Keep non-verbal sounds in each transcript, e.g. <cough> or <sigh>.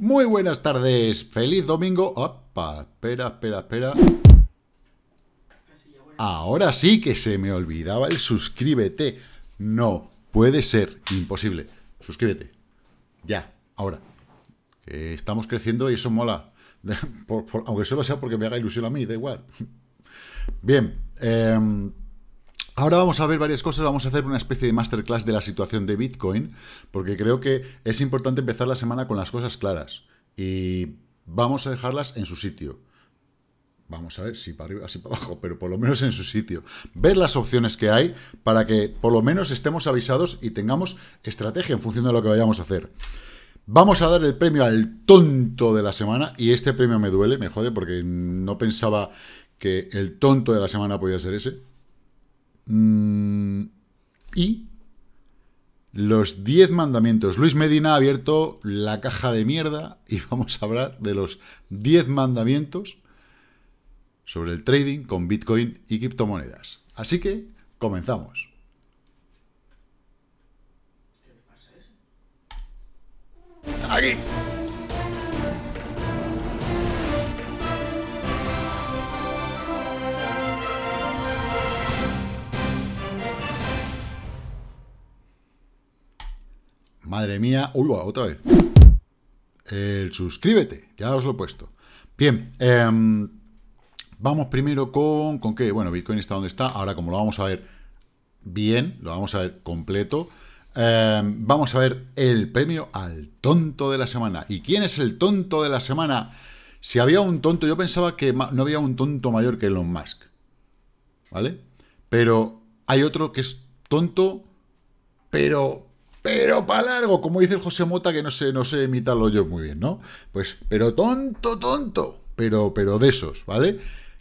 Muy buenas tardes, feliz domingo. Opa, espera, espera, espera. Ahora sí que se me olvidaba el suscríbete. No, puede ser, imposible. Suscríbete. Ya, ahora. estamos creciendo y eso mola. <laughs> aunque solo sea porque me haga ilusión a mí, da igual. <laughs> Bien. Eh, Ahora vamos a ver varias cosas, vamos a hacer una especie de masterclass de la situación de Bitcoin, porque creo que es importante empezar la semana con las cosas claras y vamos a dejarlas en su sitio. Vamos a ver si para arriba, así para abajo, pero por lo menos en su sitio. Ver las opciones que hay para que por lo menos estemos avisados y tengamos estrategia en función de lo que vayamos a hacer. Vamos a dar el premio al tonto de la semana y este premio me duele, me jode porque no pensaba que el tonto de la semana podía ser ese, Mm, y los 10 mandamientos. Luis Medina ha abierto la caja de mierda y <laughs> vamos a hablar de los 10 mandamientos sobre el trading con Bitcoin y criptomonedas. Así que comenzamos. Aquí. Madre mía. Uy, otra vez. El suscríbete, ya os lo he puesto. Bien, em, vamos primero con, con qué. Bueno, Bitcoin está donde está. Ahora, como lo vamos a ver bien, lo vamos a ver completo. Em, vamos a ver el premio al tonto de la semana. ¿Y quién es el tonto de la semana? Si había un tonto, yo pensaba que no había un tonto mayor que Elon Musk. ¿Vale? Pero hay otro que es tonto, pero pero para largo, como dice el José Mota, que no sé, no sé imitarlo yo muy bien, ¿no? Pues, pero tonto, tonto, pero, pero de esos, ¿vale?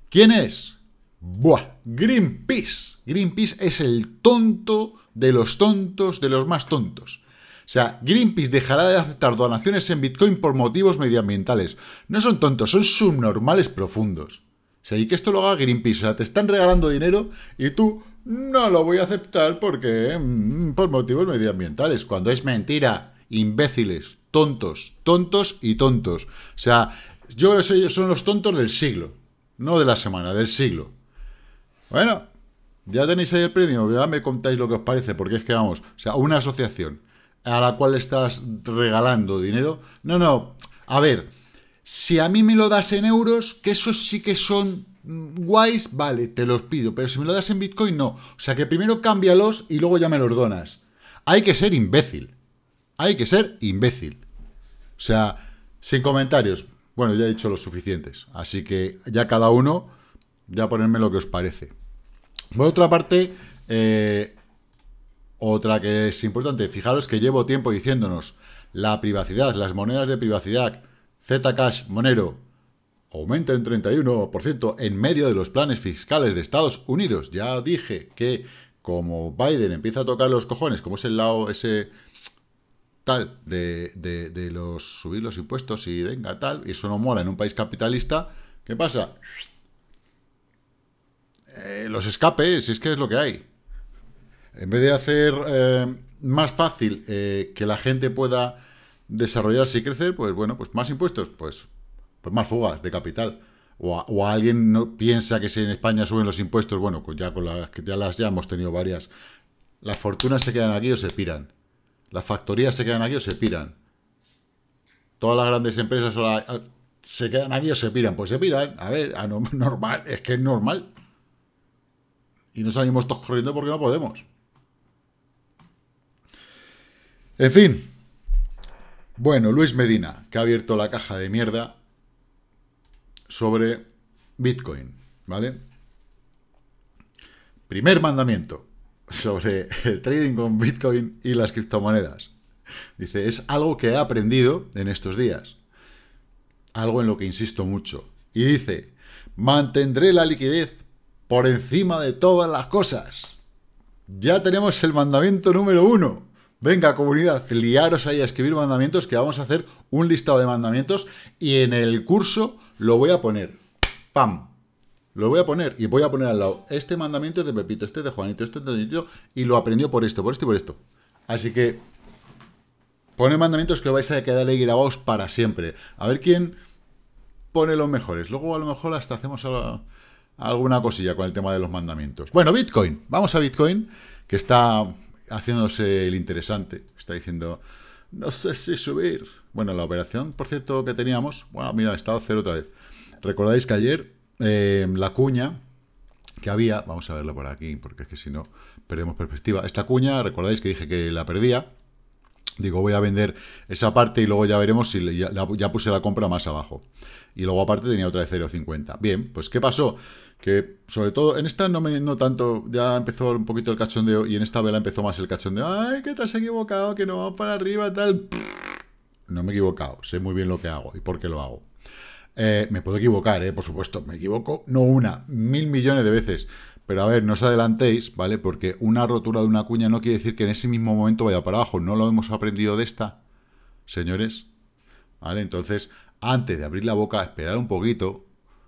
¿Quién es? Buah, Greenpeace. Greenpeace es el tonto de los tontos, de los más tontos. O sea, Greenpeace dejará de aceptar donaciones en Bitcoin por motivos medioambientales. No son tontos, son subnormales profundos. O sea, y que esto lo haga Greenpeace. O sea, te están regalando dinero y tú no lo voy a aceptar porque mm, por motivos medioambientales, cuando es mentira, imbéciles, tontos, tontos y tontos. O sea, yo soy son los tontos del siglo, no de la semana, del siglo. Bueno, ya tenéis ahí el premio, ya me contáis lo que os parece, porque es que vamos, o sea, una asociación a la cual estás regalando dinero. No, no, a ver, si a mí me lo das en euros, que esos sí que son Mm, guays, vale, te los pido, pero si me lo das en Bitcoin, no. O sea que primero cámbialos y luego ya me los donas. Hay que ser imbécil. Hay que ser imbécil. O sea, sin comentarios. Bueno, ya he dicho lo suficientes. Así que ya cada uno, ya ponerme lo que os parece. Por otra parte, eh, otra que es importante, fijaros que llevo tiempo diciéndonos la privacidad, las monedas de privacidad, Zcash, Monero, aumenta en 31% en medio de los planes fiscales de Estados Unidos. Ya dije que como Biden empieza a tocar los cojones, como es el lado ese tal de, los subir los impuestos y venga tal, y eso no mola en un país capitalista, ¿qué pasa? Eh, los escapes, es que es lo que hay. En vez de hacer eh, más fácil eh, que la gente pueda desarrollarse y crecer, pues bueno, pues más impuestos, pues pues más fugas de capital. O, alguien no piensa que si en España suben los impuestos, bueno, pues ya con las que ya las ya hemos tenido varias, las fortunas se quedan aquí o se piran. Las factorías se quedan aquí o se piran. Todas las grandes empresas se quedan aquí o se piran. Pues se piran. A ver, <laughs> normal, es que es normal. Y nos salimos todos corriendo porque no podemos. En fin. Bueno, Luis Medina, que ha abierto la caja de mierda sobre Bitcoin, ¿vale? Primer mandamiento sobre el trading con Bitcoin y las criptomonedas. Dice, es algo que he aprendido en estos días. Algo en lo que insisto mucho. Y dice, mantendré la liquidez por encima de todas las cosas. Ya tenemos el mandamiento número uno. Venga, comunidad, liaros ahí a escribir mandamientos, que vamos a hacer un listado de mandamientos y en el curso lo voy a poner. ¡Pam! Lo voy a poner y voy a poner al lado. Este mandamiento de Pepito, este de Juanito, este de Juanito, y lo aprendió por esto, por esto y por esto. Así que pone mandamientos que lo vais a quedar ahí grabados para siempre. A ver quién pone los mejores. Luego a lo mejor hasta hacemos alguna cosilla con el tema de los mandamientos. Bueno, Bitcoin. Vamos a Bitcoin, que está haciéndose el interesante. Está diciendo, no sé si subir. Bueno, la operación, por cierto, que teníamos, bueno, mira, ha estado cero otra vez. Recordáis que ayer eh, la cuña que había, vamos a verla por aquí, porque es que si no, perdemos perspectiva. Esta cuña, recordáis que dije que la perdía, Digo, voy a vender esa parte y luego ya veremos si ya, puse la compra más abajo. Y luego aparte tenía otra de 0,50. Bien, pues ¿qué pasó? que sobre todo en esta no me no tanto, ya empezó un poquito el cachondeo y en esta vela empezó más el cachondeo, ay, que te has equivocado, que no va para arriba, tal. No me he equivocado, sé muy bien lo que hago y por qué lo hago. Eh, me puedo equivocar, eh, por supuesto, me equivoco, no una, mil millones de veces. Pero a ver, no os adelantéis, ¿vale? Porque una rotura de una cuña no quiere decir que en ese mismo momento vaya para abajo. No lo hemos aprendido de esta, señores. ¿Vale? Entonces, antes de abrir la boca, esperar un poquito,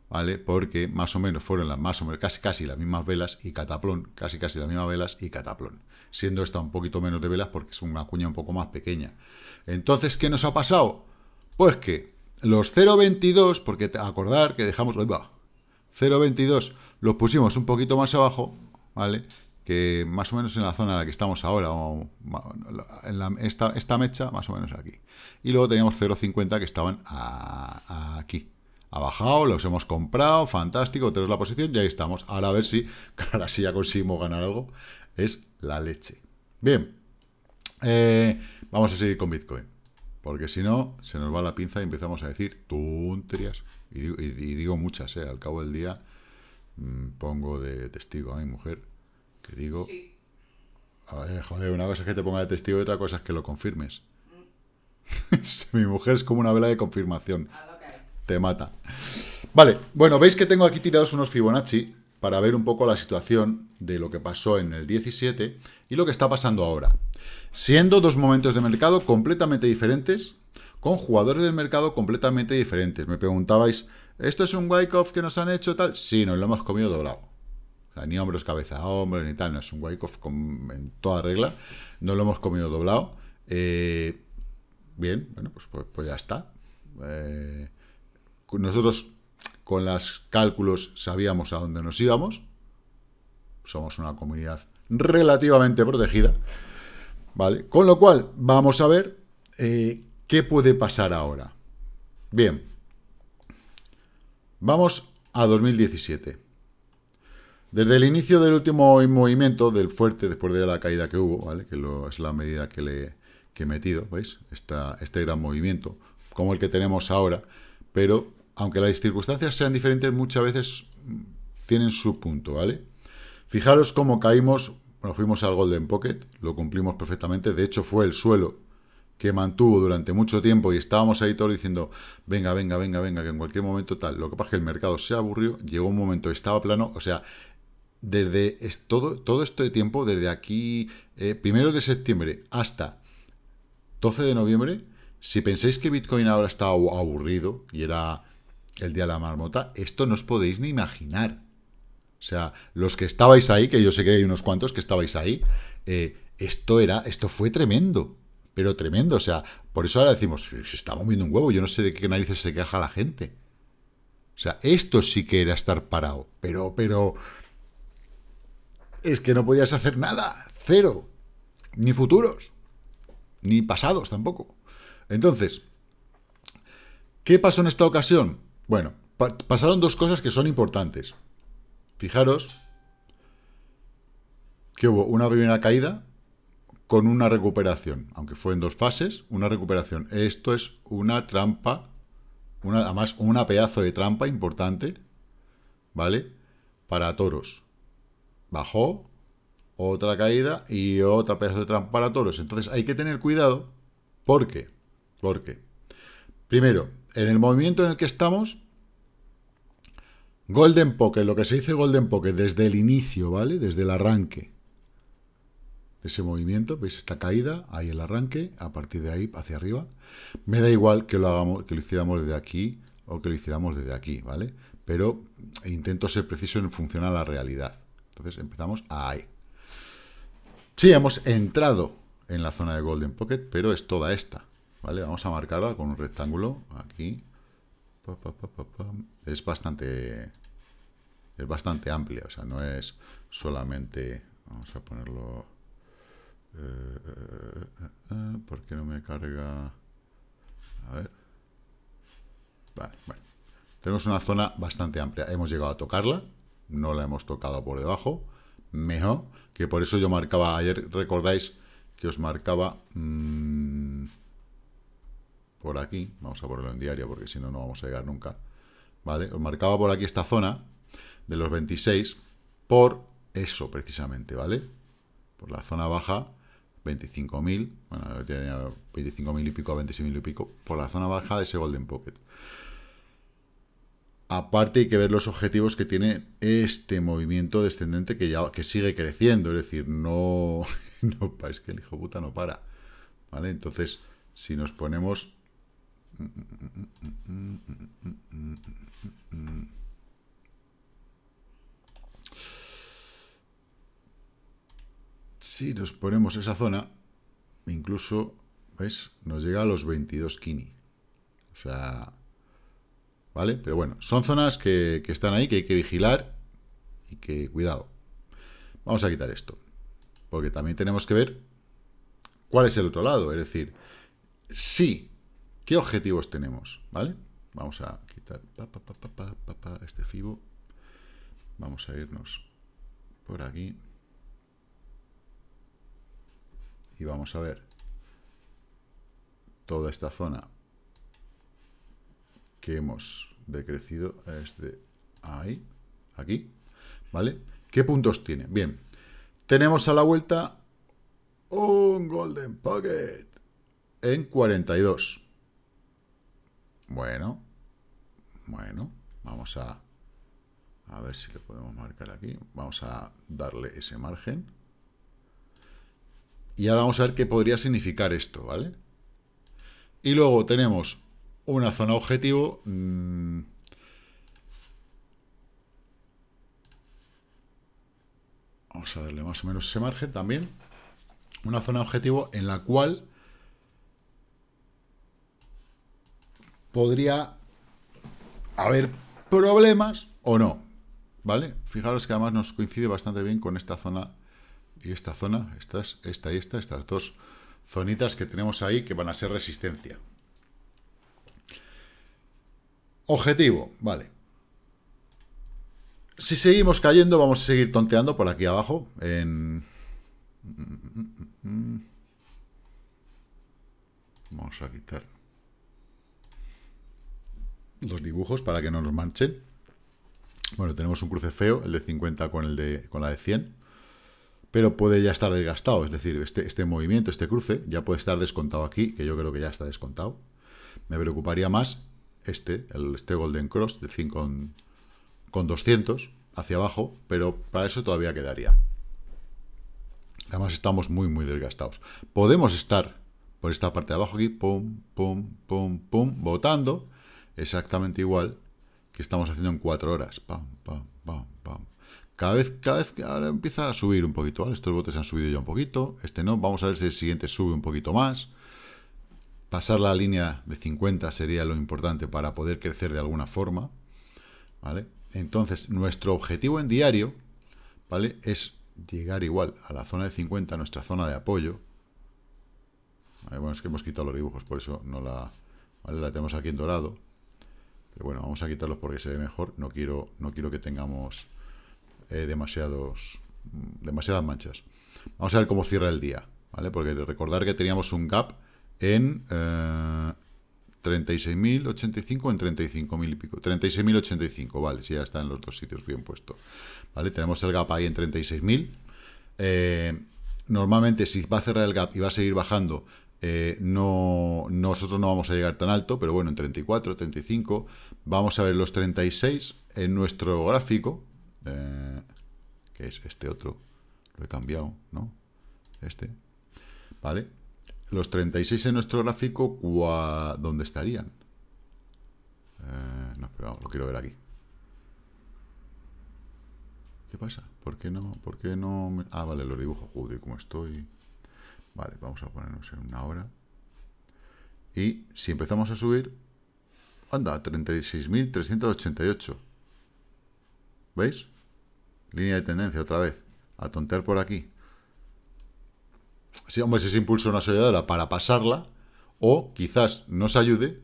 ¿vale? Porque más o menos fueron las más o menos casi casi las mismas velas y cataplón, casi casi las mismas velas y cataplón, siendo esta un poquito menos de velas porque es una cuña un poco más pequeña. Entonces, ¿qué nos ha pasado? Pues que los 0.22, porque acordar que dejamos... 0.22 los pusimos un poquito más abajo, ¿vale? Que más o menos en la zona en la que estamos ahora, en esta, mecha, más o menos aquí. Y luego teníamos 0.50 que estaban aquí. Ha bajado, los hemos comprado, fantástico, tenemos la posición y ahí estamos. Ahora a ver si, <laughs> ahora sí ya conseguimos ganar algo. Es la leche. Bien, eh, vamos a seguir con Bitcoin. Porque si no, se nos va la pinza y empezamos a decir tú Y, y, y, digo muchas, ¿eh? Al cabo del día mm, pongo de testigo a mi mujer, que digo... A ver, joder, una cosa es que te ponga de testigo y otra cosa es que lo confirmes. <laughs> mi mujer es como una vela de confirmación. Ah, te mata. Vale, bueno, veis que tengo aquí tirados unos Fibonacci para ver un poco la situación de lo que pasó en el 17 y lo que está pasando ahora. Siendo dos momentos de mercado completamente diferentes, con jugadores del mercado completamente diferentes. Me preguntabais, ¿esto es un wake-off que nos han hecho tal? Sí, nos lo hemos comido doblado. O sea, ni hombros, cabeza, hombros, ni tal. No es un wake-off en toda regla. Nos lo hemos comido doblado. Eh, bien, bueno, pues, pues, pues ya está. Eh, nosotros con los cálculos sabíamos a dónde nos íbamos. Somos una comunidad relativamente protegida. ¿Vale? Con lo cual, vamos a ver eh, qué puede pasar ahora. Bien, vamos a 2017. Desde el inicio del último movimiento del fuerte, después de la caída que hubo, ¿vale? que es la medida que, le, he metido, ¿veis? este gran movimiento, como el que tenemos ahora, pero aunque las circunstancias sean diferentes, muchas veces tienen su punto, ¿vale? Fijaros cómo caímos, nos fuimos al Golden Pocket, lo cumplimos perfectamente, de hecho fue el suelo que mantuvo durante mucho tiempo y estábamos ahí todos diciendo, venga, venga, venga, venga, que en cualquier momento tal. Lo que pasa es que el mercado se aburrió, llegó un momento, estaba plano, o sea, desde todo, todo de este tiempo, desde aquí, eh, primero de septiembre hasta 12 de noviembre, si pensáis que Bitcoin ahora está aburrido y era el día de la marmota, esto no os podéis ni imaginar. O sea, los que estabais ahí, que yo sé que hay unos cuantos que estabais ahí, eh, esto era, esto fue tremendo, pero tremendo. O sea, por eso ahora decimos, se está moviendo un huevo, yo no sé de qué narices se queja la gente. O sea, esto sí que era estar parado, pero, pero, es que no podías hacer nada, cero, ni futuros, ni pasados tampoco. Entonces, ¿qué pasó en esta ocasión? Bueno, pasaron dos cosas que son importantes. Fijaros que hubo una primera caída con una recuperación, aunque fue en dos fases, una recuperación. Esto es una trampa, una, además una pedazo de trampa importante, ¿vale? Para toros. Bajó, otra caída y otra pedazo de trampa para toros. Entonces hay que tener cuidado. ¿Por qué? Porque, primero, en el movimiento en el que estamos, Golden Pocket, lo que se dice Golden Pocket desde el inicio, ¿vale? Desde el arranque ese movimiento, veis esta caída, ahí el arranque, a partir de ahí hacia arriba. Me da igual que lo hagamos, que lo hiciéramos desde aquí o que lo hiciéramos desde aquí, ¿vale? Pero intento ser preciso en función a la realidad. Entonces empezamos ahí. Sí, hemos entrado en la zona de Golden Pocket, pero es toda esta. Vamos a marcarla con un rectángulo aquí. es bastante es bastante amplia, o sea, no es solamente... Vamos a ponerlo... Eh, eh, eh, ¿Por qué no me carga? A ver. Vale, bueno. Tenemos una zona bastante amplia. Hemos llegado a tocarla, no la hemos tocado por debajo. Mejor, que por eso yo marcaba ayer, recordáis que os marcaba... Mm, por aquí, vamos a ponerlo en diario porque si no, no vamos a llegar nunca, ¿vale? Os marcaba por aquí esta zona de los 26 por eso precisamente, ¿vale? Por la zona baja, 25.000, bueno, tenía 25.000 y pico a 26.000 y pico, por la zona baja de ese Golden Pocket. Aparte hay que ver los objetivos que tiene este movimiento descendente que, ya, que sigue creciendo, es decir, no, <laughs> no, es que el hijo puta no para, ¿vale? Entonces, si nos ponemos si nos ponemos esa zona, incluso, ¿veis? Nos llega a los 22 kini. O sea, ¿vale? Pero bueno, son zonas que, que están ahí, que hay que vigilar y que, cuidado. Vamos a quitar esto, porque también tenemos que ver cuál es el otro lado. Es decir, si ¿Qué objetivos tenemos? ¿Vale? Vamos a quitar este FIBO. Vamos a irnos por aquí. Y vamos a ver toda esta zona que hemos decrecido desde ahí, aquí, ¿vale? ¿Qué puntos tiene? Bien, tenemos a la vuelta un Golden Pocket en 42. Bueno, bueno, vamos a, a ver si le podemos marcar aquí. Vamos a darle ese margen. Y ahora vamos a ver qué podría significar esto, ¿vale? Y luego tenemos una zona objetivo... Mm, vamos a darle más o menos ese margen también. Una zona objetivo en la cual podría haber problemas o no, ¿vale? Fijaros que además nos coincide bastante bien con esta zona y esta zona, estas, esta y esta, estas dos zonitas que tenemos ahí que van a ser resistencia. Objetivo, vale. Si seguimos cayendo, vamos a seguir tonteando por aquí abajo. En... Vamos a quitar los dibujos para que no nos manchen. Bueno, tenemos un cruce feo, el de 50 con, el de, con la de 100, pero puede ya estar desgastado, es decir, este, este movimiento, este cruce, ya puede estar descontado aquí, que yo creo que ya está descontado. Me preocuparía más este, el, este Golden Cross de 5 con, con 200 hacia abajo, pero para eso todavía quedaría. Además estamos muy, muy desgastados. Podemos estar por esta parte de abajo aquí, pum, pum, pum, pum, botando exactamente igual que estamos haciendo en cuatro horas. Cada vez, cada vez que ahora empieza a subir un poquito, Estos botes han subido ya un poquito, este no. Vamos a ver si el siguiente sube un poquito más. Pasar la línea de 50 sería lo importante para poder crecer de alguna forma, ¿vale? Entonces, nuestro objetivo en diario, ¿vale? Es llegar igual a la zona de 50, nuestra zona de apoyo. bueno, es que hemos quitado los dibujos, por eso no La tenemos aquí en dorado bueno, vamos a quitarlos porque se ve mejor. No quiero, no quiero que tengamos eh, demasiados, demasiadas manchas. Vamos a ver cómo cierra el día, ¿vale? Porque recordar que teníamos un gap en eh, 36.085 en 35.000 y pico. 36.085, vale, si ya está en los dos sitios bien puesto. ¿Vale? Tenemos el gap ahí en 36.000. Eh, normalmente si va a cerrar el gap y va a seguir bajando, eh, no, nosotros no vamos a llegar tan alto, pero bueno, en 34, 35, vamos a ver los 36 en nuestro gráfico, eh, que es este otro, lo he cambiado, ¿no? Este, ¿vale? Los 36 en nuestro gráfico, ¿dónde estarían? Eh, no, pero lo quiero ver aquí. ¿Qué pasa? ¿Por qué no? ¿Por qué no? Ah, vale, lo dibujo joder, como estoy... Vale, vamos a ponernos en una hora. Y si empezamos a subir, anda, 36.388. ¿Veis? Línea de tendencia otra vez. A tontear por aquí. Si hombre, ese impulso una soledadora para pasarla, o quizás nos ayude,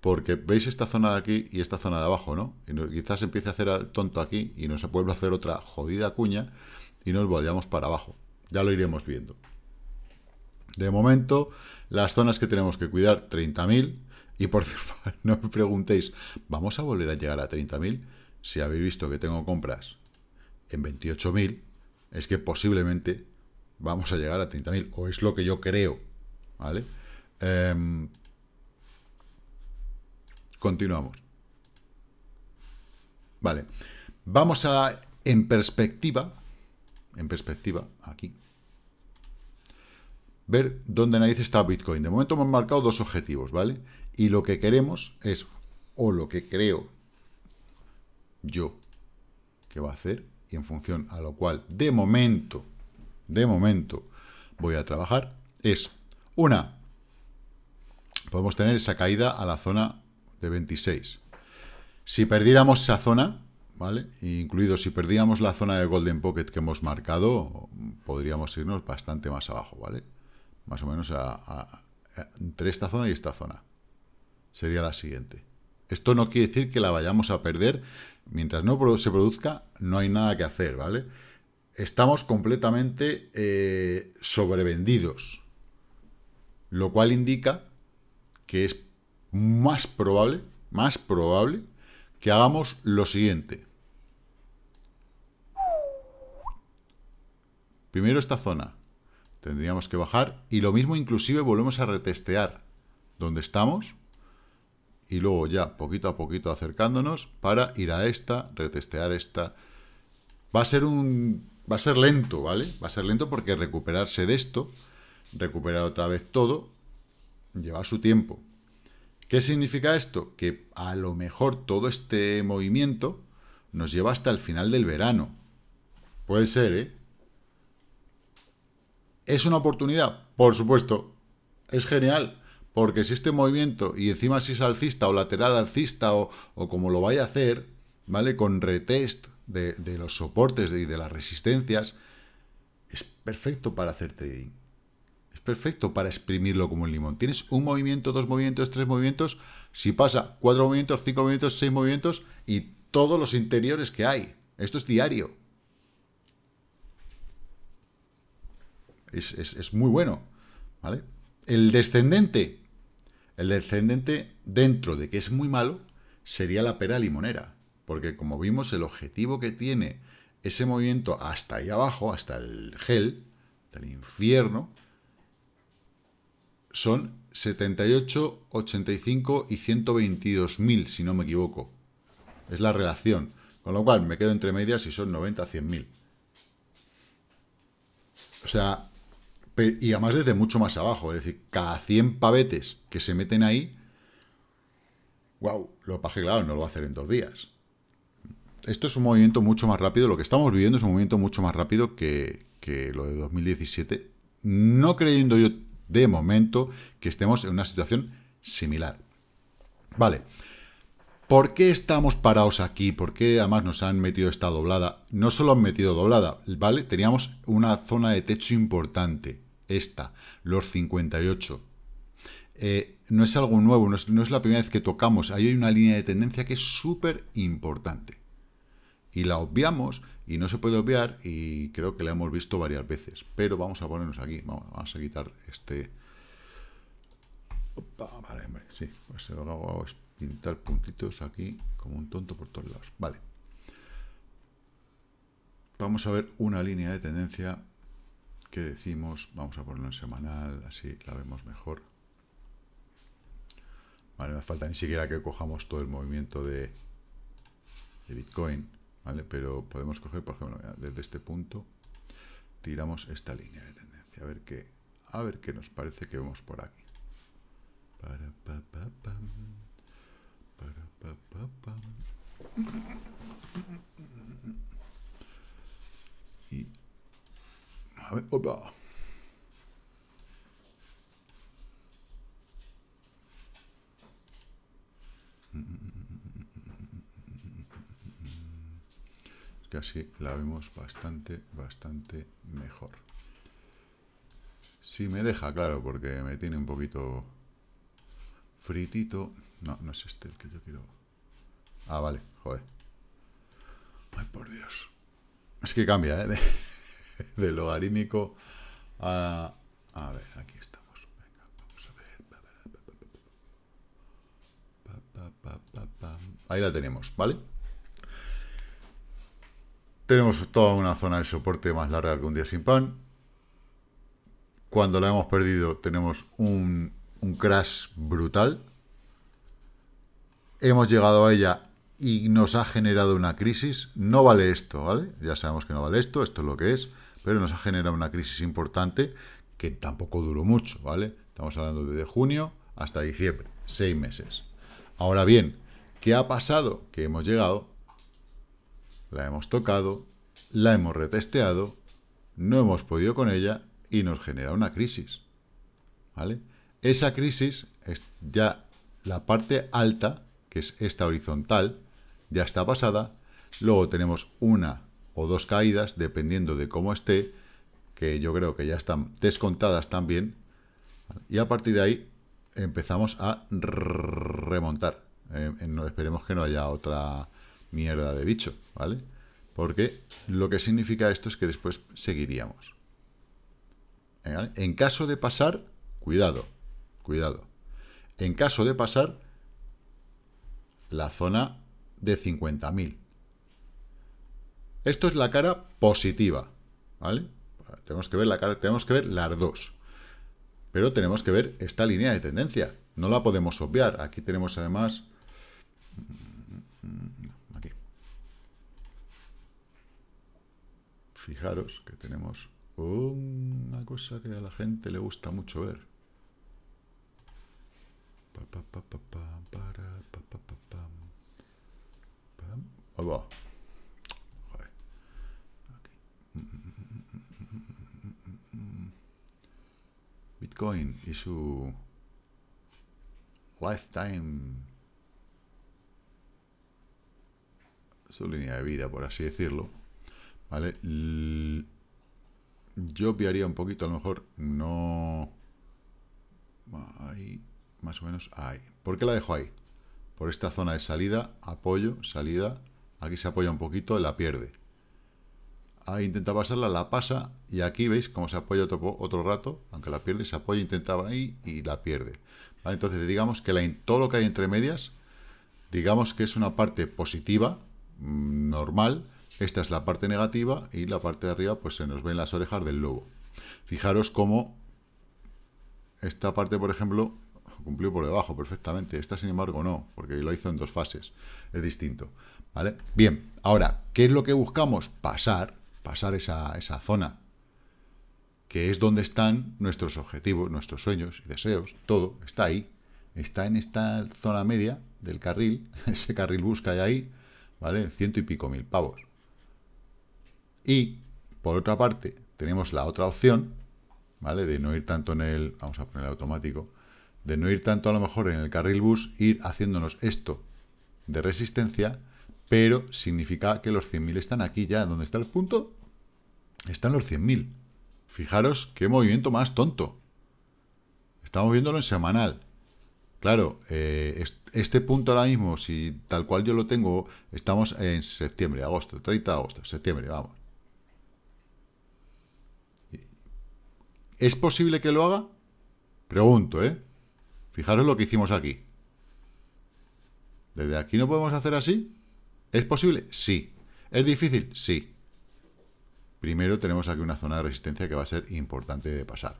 porque veis esta zona de aquí y esta zona de abajo, ¿no? Y quizás empiece a hacer al tonto aquí y nos vuelva a hacer otra jodida cuña y nos volvamos para abajo. Ya lo iremos viendo. De momento, las zonas que tenemos que cuidar, 30.000. Y por <laughs> cierto, no me preguntéis, ¿vamos a volver a llegar a 30.000? Si habéis visto que tengo compras en 28.000, es que posiblemente vamos a llegar a 30.000. O es lo que yo creo, ¿vale? Em, continuamos. Vale. Vamos a, en perspectiva, en perspectiva, aquí, ver dónde nariz está Bitcoin. De momento hemos marcado dos objetivos, ¿vale? Y lo que queremos es, o lo que creo yo que va a hacer, y en función a lo cual, de momento, de momento, voy a trabajar, es, una, podemos tener esa caída a la zona de 26. Si perdiéramos esa zona, ¿vale? Incluido si perdíamos la zona de Golden Pocket que hemos marcado, podríamos irnos bastante más abajo, ¿vale? más o menos a, entre esta zona y esta zona. Sería la siguiente. Esto no quiere decir que la vayamos a perder. Mientras no se produzca, no hay nada que hacer, ¿vale? Estamos completamente eh, sobrevendidos, lo cual indica que es más probable, más probable que hagamos lo siguiente. Primero esta zona, Tendríamos que bajar y lo mismo inclusive volvemos a retestear donde estamos y luego ya poquito a poquito acercándonos para ir a esta, retestear esta. Va a ser un va a ser lento, ¿vale? Va a ser lento porque recuperarse de esto, recuperar otra vez todo, lleva su tiempo. ¿Qué significa esto? Que a lo mejor todo este movimiento nos lleva hasta el final del verano. Puede ser, ¿eh? ¿Es una oportunidad? Por supuesto. Es genial. Porque si este movimiento, y encima si es alcista o lateral alcista o, como lo vaya a hacer, ¿vale? Con retest de, los soportes y de, las resistencias, es perfecto para hacer trading. Es perfecto para exprimirlo como un limón. Tienes un movimiento, dos movimientos, tres movimientos. Si pasa cuatro movimientos, cinco movimientos, seis movimientos y todos los interiores que hay. Esto es diario. Es, muy bueno, ¿vale? El descendente, el descendente dentro de que es muy malo, sería la pera limonera. Porque como vimos, el objetivo que tiene ese movimiento hasta ahí abajo, hasta el gel, hasta el infierno, son 78, 85 y 122 mil, si no me equivoco. Es la relación. Con lo cual, me quedo entre medias y son 90, 100000 mil. O sea, y además desde mucho más abajo. Es decir, cada 100 pavetes que se meten ahí, wow, lo paje claro, no lo va a hacer en dos días. Esto es un movimiento mucho más rápido, lo que estamos viviendo es un movimiento mucho más rápido que, que lo de 2017, no creyendo yo de momento que estemos en una situación similar. Vale, ¿por qué estamos parados aquí? ¿Por qué además nos han metido esta doblada? No solo han metido doblada, ¿vale? Teníamos una zona de techo importante, esta, los 58. Eh, no es algo nuevo, no es, la primera vez que tocamos, ahí hay una línea de tendencia que es súper importante. Y la obviamos y no se puede obviar y creo que la hemos visto varias veces. Pero vamos a ponernos aquí, vamos, a quitar este... vale, hombre, sí, pues lo hago pintar puntitos aquí como un tonto por todos lados. Vale. Vamos a ver una línea de tendencia que decimos, vamos a ponerlo en semanal, así la vemos mejor. Vale, no falta ni siquiera que cojamos todo el movimiento de, de Bitcoin, ¿vale? Pero podemos coger, por ejemplo, desde este punto, tiramos esta línea de tendencia, a ver qué, a ver qué nos parece que vemos por aquí. Para, Es Oba. Casi la vemos bastante, bastante mejor. Si me deja, claro, porque me tiene un poquito fritito. No, no es este el que yo quiero. Ah, vale, joder. Ay, por Dios. Es que cambia, ¿eh? de logarítmico a... ver, aquí estamos. vamos a ver. Ahí la tenemos, ¿vale? Tenemos toda una zona de soporte más larga que un día sin pan. Cuando la hemos perdido tenemos un, un crash brutal. Hemos llegado a ella y nos ha generado una crisis. No vale esto, ¿vale? Ya sabemos que no vale esto, esto es lo que es pero nos ha generado una crisis importante que tampoco duró mucho, ¿vale? Estamos hablando desde junio hasta diciembre, seis meses. Ahora bien, ¿qué ha pasado? Que hemos llegado, la hemos tocado, la hemos retesteado, no hemos podido con ella y nos genera una crisis, ¿vale? Esa crisis es ya la parte alta, que es esta horizontal, ya está pasada. Luego tenemos una o dos caídas, dependiendo de cómo esté, que yo creo que ya están descontadas también. Y a partir de ahí empezamos a remontar. Eh, no, esperemos que no haya otra mierda de bicho, ¿vale? Porque lo que significa esto es que después seguiríamos. Eh, en caso de pasar, cuidado, cuidado. En caso de pasar, la zona de 50.000. Esto es la cara positiva, ¿vale? Tenemos que ver la cara, tenemos que ver las dos. Pero tenemos que ver esta línea de tendencia. No la podemos obviar. Aquí tenemos además... Aquí. Fijaros que tenemos una cosa que a la gente le gusta mucho ver. pam. Ahora. Bitcoin y su lifetime, su línea de vida, por así decirlo, ¿vale? Yo piaría un poquito, a lo mejor no... Ahí, más o menos, ahí. ¿Por qué la dejo ahí? Por esta zona de salida, apoyo, salida, aquí se apoya un poquito la pierde ha intenta pasarla, la pasa y aquí veis cómo se apoya otro, otro rato, aunque la pierde, se apoya, intentaba ahí y la pierde. Entonces digamos que la, todo lo que hay entre medias, digamos que es una parte positiva, mm, normal, esta es la parte negativa y la parte de arriba pues se nos ven las orejas del lobo. Fijaros cómo esta parte, por ejemplo, cumplió por debajo perfectamente. Esta, sin embargo, no, porque lo hizo en dos fases. Es distinto. ¿Vale? Bien, ahora, ¿qué es lo que buscamos? Pasar pasar esa, esa zona, que es donde están nuestros objetivos, nuestros sueños y deseos, todo está ahí, está en esta zona media del carril, <laughs> ese carril busca hay ahí, ¿vale? Ciento y pico mil pavos. Y, por otra parte, tenemos la otra opción, ¿vale? De no ir tanto en el, vamos a poner automático, de no ir tanto a lo mejor en el carril bus, ir haciéndonos esto de resistencia pero significa que los 100.000 están aquí ya, ¿Dónde está el punto, están los 100.000. Fijaros qué movimiento más tonto. Estamos viéndolo en semanal. Claro, eh, este punto ahora mismo, si tal cual yo lo tengo, estamos en septiembre, agosto, 30 de agosto, septiembre, vamos. ¿Es posible que lo haga? Pregunto, ¿eh? Fijaros lo que hicimos aquí. ¿Desde aquí no podemos hacer así? ¿Es posible? Sí. ¿Es difícil? Sí. Primero tenemos aquí una zona de resistencia que va a ser importante de pasar.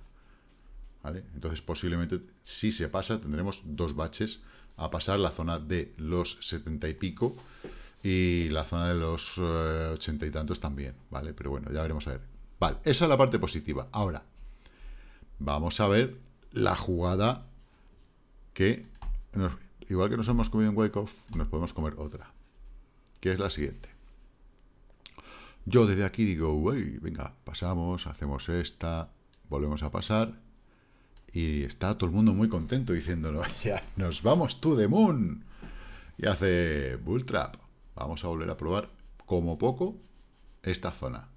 ¿Vale? Entonces posiblemente, si se pasa, tendremos dos baches a pasar, la zona de los 70 y pico y la zona de los eh, ochenta 80 y tantos también, ¿vale? Pero bueno, ya veremos a ver. Vale, esa es la parte positiva. Ahora, vamos a ver la jugada que, igual que nos hemos comido en Off nos podemos comer otra que es la siguiente. Yo desde aquí digo, Uy, venga, pasamos, hacemos esta, volvemos a pasar. Y está todo el mundo muy contento diciéndonos, <laughs> ya nos vamos tú de Moon. Y hace trap Vamos a volver a probar como poco esta zona.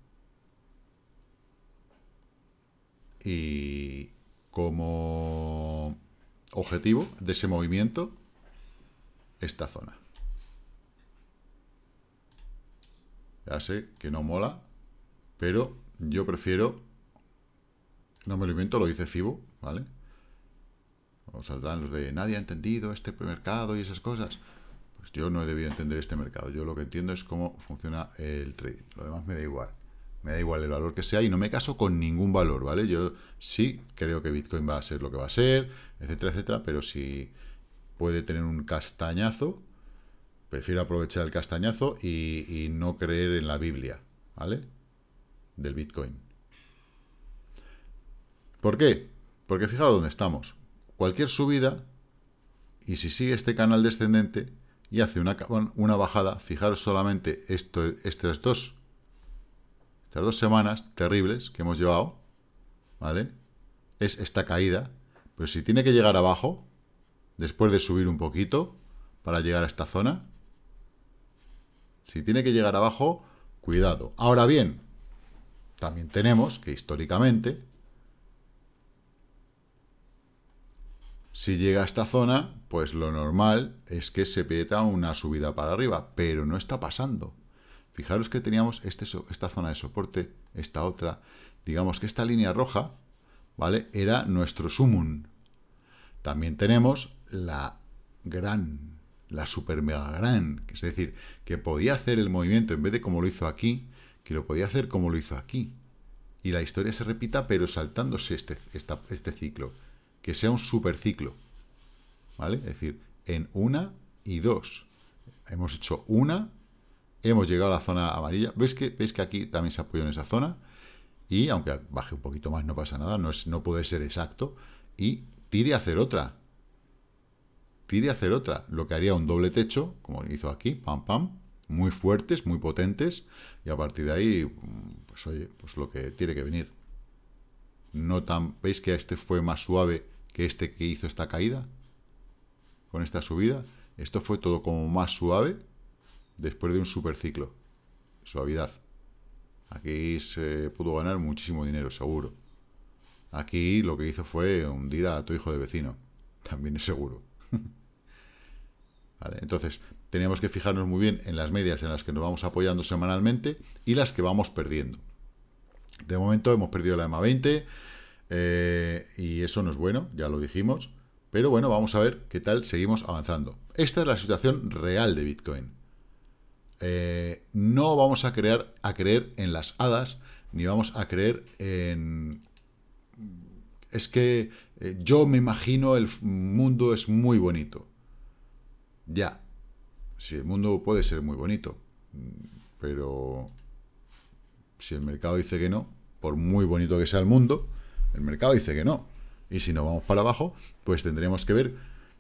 Y como objetivo de ese movimiento, esta zona. Ya sé que no mola, pero yo prefiero... No me lo invento, lo dice Fibo, ¿vale? O saldrán los de nadie ha entendido este mercado y esas cosas. Pues yo no he debido entender este mercado. Yo lo que entiendo es cómo funciona el trading. Lo demás me da igual. Me da igual el valor que sea y no me caso con ningún valor, ¿vale? Yo sí creo que Bitcoin va a ser lo que va a ser, etcétera, etcétera, pero si puede tener un castañazo, Prefiero aprovechar el castañazo y, no creer en la Biblia, ¿vale? Del Bitcoin. ¿Por qué? Porque fijaros dónde estamos. Cualquier subida, y si sigue este canal descendente y hace una, bajada, fijaros solamente estos dos, estas dos semanas terribles que hemos llevado, ¿vale? Es esta caída. Pero si tiene que llegar abajo, después de subir un poquito, para llegar a esta zona, si tiene que llegar abajo, cuidado. Ahora bien, también tenemos que históricamente, si llega a esta zona, pues lo normal es que se peta una subida para arriba, pero no está pasando. Fijaros que teníamos este esta zona de soporte, esta otra, digamos que esta línea roja, ¿vale? Era nuestro sumum. También tenemos la gran la super mega gran, es decir, que podía hacer el movimiento en vez de como lo hizo aquí, que lo podía hacer como lo hizo aquí. Y la historia se repita, pero saltándose este, este ciclo. Que sea un ciclo ¿Vale? Es decir, en una y dos. Hemos hecho una, hemos llegado a la zona amarilla. ¿Ves que, que aquí también se apoyó en esa zona? Y aunque baje un poquito más, no pasa nada, no, es, no puede ser exacto. Y tire a hacer otra y hacer otra, lo que haría un doble techo, como hizo aquí, pam, pam, muy fuertes, muy potentes, y a partir de ahí, pues oye, pues lo que tiene que venir. No tan, ¿veis que este fue más suave que este que hizo esta caída? Con esta subida, esto fue todo como más suave después de un superciclo. Suavidad. Aquí se pudo ganar muchísimo dinero, seguro. Aquí lo que hizo fue hundir a tu hijo de vecino. También es seguro. <laughs> Entonces, tenemos que fijarnos muy bien en las medias en las que nos vamos apoyando semanalmente y las que vamos perdiendo. De momento hemos perdido la EMA 20 eh, y eso no es bueno, ya lo dijimos. Pero bueno, vamos a ver qué tal seguimos avanzando. Esta es la situación real de Bitcoin. Eh, no vamos a, a creer en las hadas, ni vamos a creer en... Es que eh, yo me imagino el mundo es muy bonito. Ya, si el mundo puede ser muy bonito, pero si el mercado dice que no, por muy bonito que sea el mundo, el mercado dice que no. Y si no vamos para abajo, pues tendremos que ver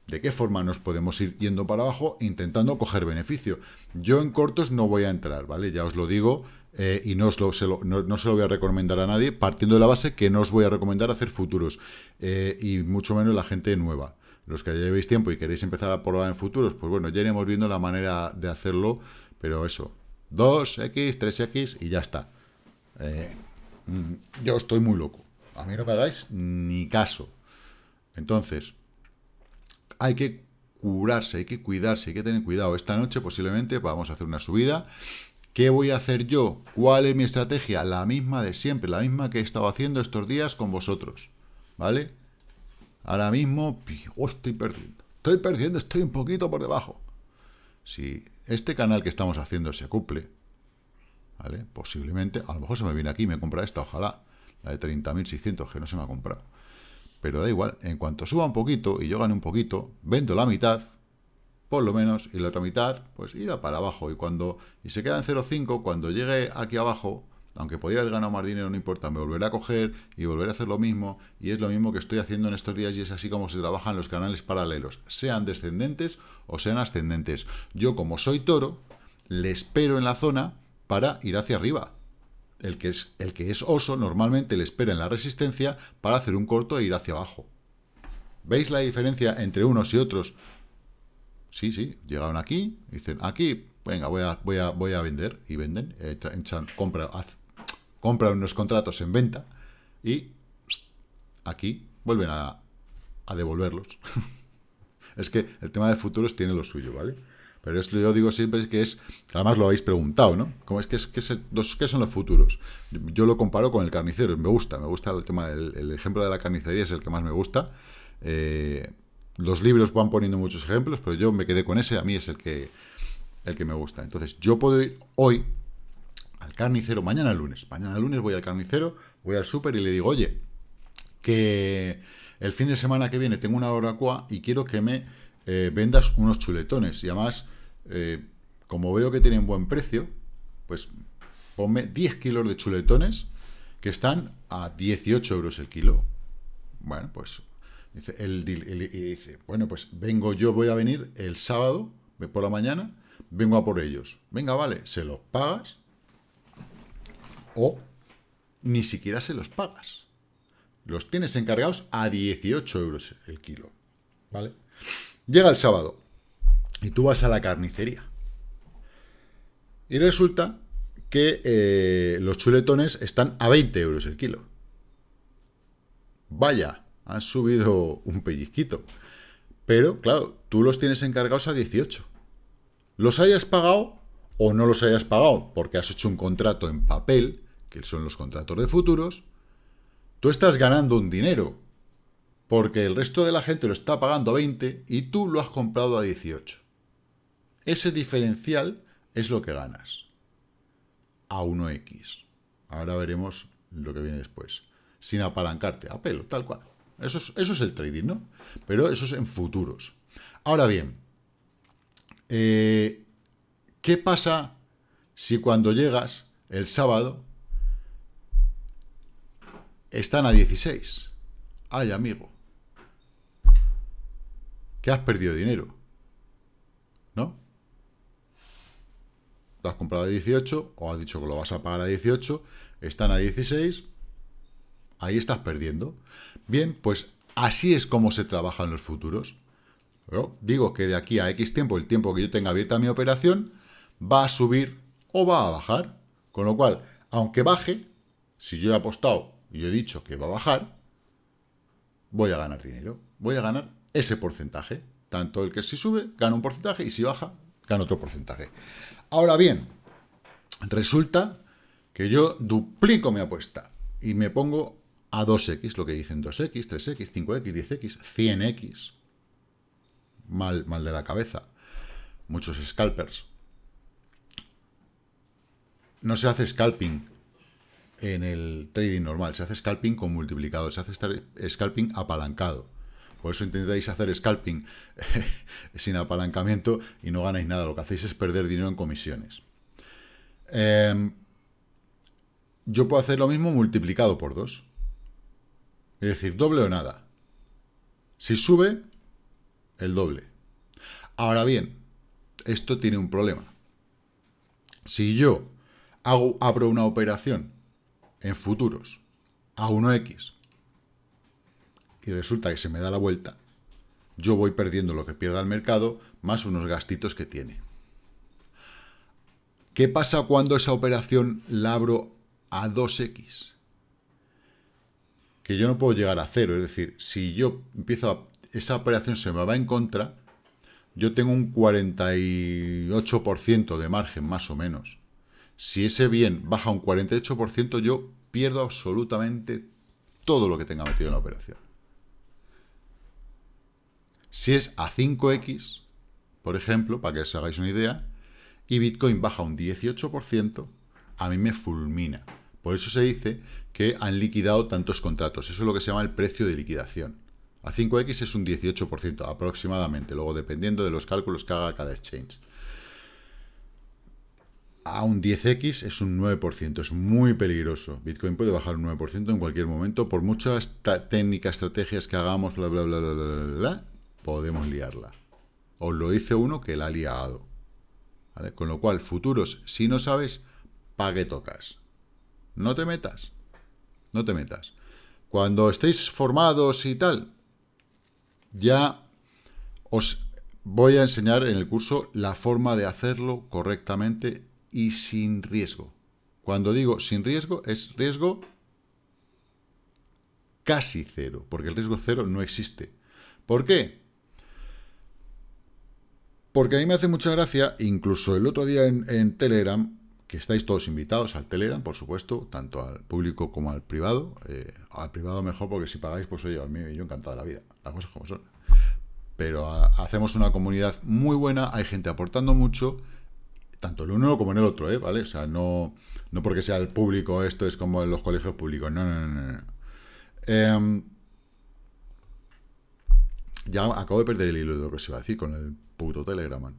de qué forma nos podemos ir yendo para abajo intentando coger beneficio. Yo en cortos no voy a entrar, ¿vale? Ya os lo digo eh, y no, os lo, se lo, no, no, se lo voy a recomendar a nadie, partiendo de la base que no os voy a recomendar hacer futuros eh, y mucho menos la gente nueva. Los que llevéis tiempo y queréis empezar a probar en futuros, pues bueno, ya iremos viendo la manera de hacerlo, pero eso, 2X, 3X y ya está. Eh, mm, yo estoy muy loco. A mí no me hagáis ni caso. Entonces, hay que curarse, hay que cuidarse, hay que tener cuidado. Esta noche posiblemente vamos a hacer una subida. ¿Qué voy a hacer yo? ¿Cuál es mi estrategia? La misma de siempre, la misma que he estado haciendo estos días con vosotros. ¿Vale? Ahora mismo, oh, estoy perdiendo. Estoy perdiendo, estoy un poquito por debajo. Si este canal que estamos haciendo se cumple, ¿vale? Posiblemente, a lo mejor se me viene aquí y me compra esta, ojalá. La de 30.600, que no se me ha comprado. Pero da igual, en cuanto suba un poquito y yo gane un poquito, vendo la mitad, por lo menos, y la otra mitad, pues irá para abajo. Y cuando y se queda en 0,5, cuando llegue aquí abajo, aunque podía haber ganado más dinero, no importa, me volveré a coger y volveré a hacer lo mismo, y es lo mismo que estoy haciendo en estos días y es así como se trabajan los canales paralelos, sean descendentes o sean ascendentes. Yo como soy toro, le espero en la zona para ir hacia arriba. El que es, el que es oso normalmente le espera en la resistencia para hacer un corto e ir hacia abajo. ¿Veis la diferencia entre unos y otros? Sí, sí, llegaron aquí, dicen aquí, venga, voy a, voy a, voy a vender y venden, eh, compran, Compran unos contratos en venta y aquí vuelven a, devolverlos. <laughs> es que el tema de futuros tiene lo suyo, ¿vale? Pero esto yo digo siempre es que es, además lo habéis preguntado, ¿no? ¿Cómo es que es, que ¿Qué son los futuros? Yo, lo comparo con el carnicero, me gusta, me gusta el tema, del, el ejemplo de la carnicería es el que más me gusta. Eh, los libros van poniendo muchos ejemplos, pero yo me quedé con ese, a mí es el que, el que me gusta. Entonces, yo puedo ir hoy al carnicero, mañana lunes, mañana lunes voy al carnicero, voy al súper y le digo, oye, que el fin de semana que viene tengo una hora cuá y quiero que me eh, vendas unos chuletones. Y además, eh, como veo que tienen buen precio, pues ponme 10 kilos de chuletones que están a 18 euros el kilo. Bueno, pues dice, dice, bueno, pues vengo yo, voy a venir el sábado por la mañana, vengo a por ellos. Venga, vale, se los pagas o ni siquiera se los pagas. Los tienes encargados a 18 euros el kilo. ¿Vale? Llega el sábado y tú vas a la carnicería. Y resulta que eh, los chuletones están a 20 euros el kilo. Vaya, han subido un pellizquito. Pero, claro, tú los tienes encargados a 18. Los hayas pagado o no los hayas pagado, porque has hecho un contrato en papel, que son los contratos de futuros, tú estás ganando un dinero, porque el resto de la gente lo está pagando a 20 y tú lo has comprado a 18. Ese diferencial es lo que ganas a 1x. Ahora veremos lo que viene después. Sin apalancarte, a pelo, tal cual. Eso es, el trading, ¿no? Pero eso es en futuros. Ahora bien, eh, ¿qué pasa si cuando llegas el sábado están a 16. Ay, amigo. Que has perdido dinero. ¿No? Lo has comprado a 18 o has dicho que lo vas a pagar a 18. Están a 16. Ahí estás perdiendo. Bien, pues así es como se trabaja en los futuros. Pero digo que de aquí a X tiempo, el tiempo que yo tenga abierta mi operación, va a subir o va a bajar. Con lo cual, aunque baje, si yo he apostado y yo he dicho que va a bajar, voy a ganar dinero. Voy a ganar ese porcentaje. Tanto el que si sube, gana un porcentaje y si baja, gana otro porcentaje. Ahora bien, resulta que yo duplico mi apuesta y me pongo a 2x, lo que dicen 2x, 3x, 5x, 10x, 100x. Mal, mal de la cabeza. Muchos scalpers. No se hace scalping en el trading normal. Se hace scalping con multiplicado, se hace scalping apalancado. Por eso intentáis hacer scalping <laughs> sin apalancamiento y no ganáis nada. Lo que hacéis es perder dinero en comisiones. Em, yo puedo hacer lo mismo multiplicado por dos... Es decir, doble o nada. Si sube, el doble. Ahora bien, esto tiene un problema. Si yo hago, abro una operación en futuros a 1x y resulta que se me da la vuelta, yo voy perdiendo lo que pierda el mercado más unos gastitos que tiene. ¿Qué pasa cuando esa operación la abro a 2x? Que yo no puedo llegar a cero, es decir, si yo empiezo a... esa operación se me va en contra, yo tengo un 48% de margen más o menos si ese bien baja un 48%, yo pierdo absolutamente todo lo que tenga metido en la operación. Si es a 5X, por ejemplo, para que os hagáis una idea, y Bitcoin baja un 18%, a mí me fulmina. Por eso se dice que han liquidado tantos contratos. Eso es lo que se llama el precio de liquidación. A 5X es un 18% aproximadamente, luego dependiendo de los cálculos que haga cada exchange a un 10x es un 9%, es muy peligroso. Bitcoin puede bajar un 9% en cualquier momento, por muchas técnicas, estrategias que hagamos, bla, bla, bla, podemos liarla. Os lo dice uno que la ha liado. Con lo cual, futuros, si no sabes, pague tocas. No te metas. No te metas. Cuando estéis formados y tal, ya os voy a enseñar en el curso la forma de hacerlo correctamente y sin riesgo. Cuando digo sin riesgo, es riesgo casi cero, porque el riesgo cero no existe. ¿Por qué? Porque a mí me hace mucha gracia, incluso el otro día en, Telegram, que estáis todos invitados al Telegram, por supuesto, tanto al público como al privado. Eh, al privado mejor porque si pagáis, pues oye, a mí yo encantado la vida, las cosas como son. Pero hacemos una comunidad muy buena, hay gente aportando mucho tanto en uno como en el otro, ¿eh? ¿vale? O sea, no, no porque sea el público, esto es como en los colegios públicos, no, no, no, no. Eh, ya acabo de perder el hilo de lo que se iba a decir con el puto Telegram.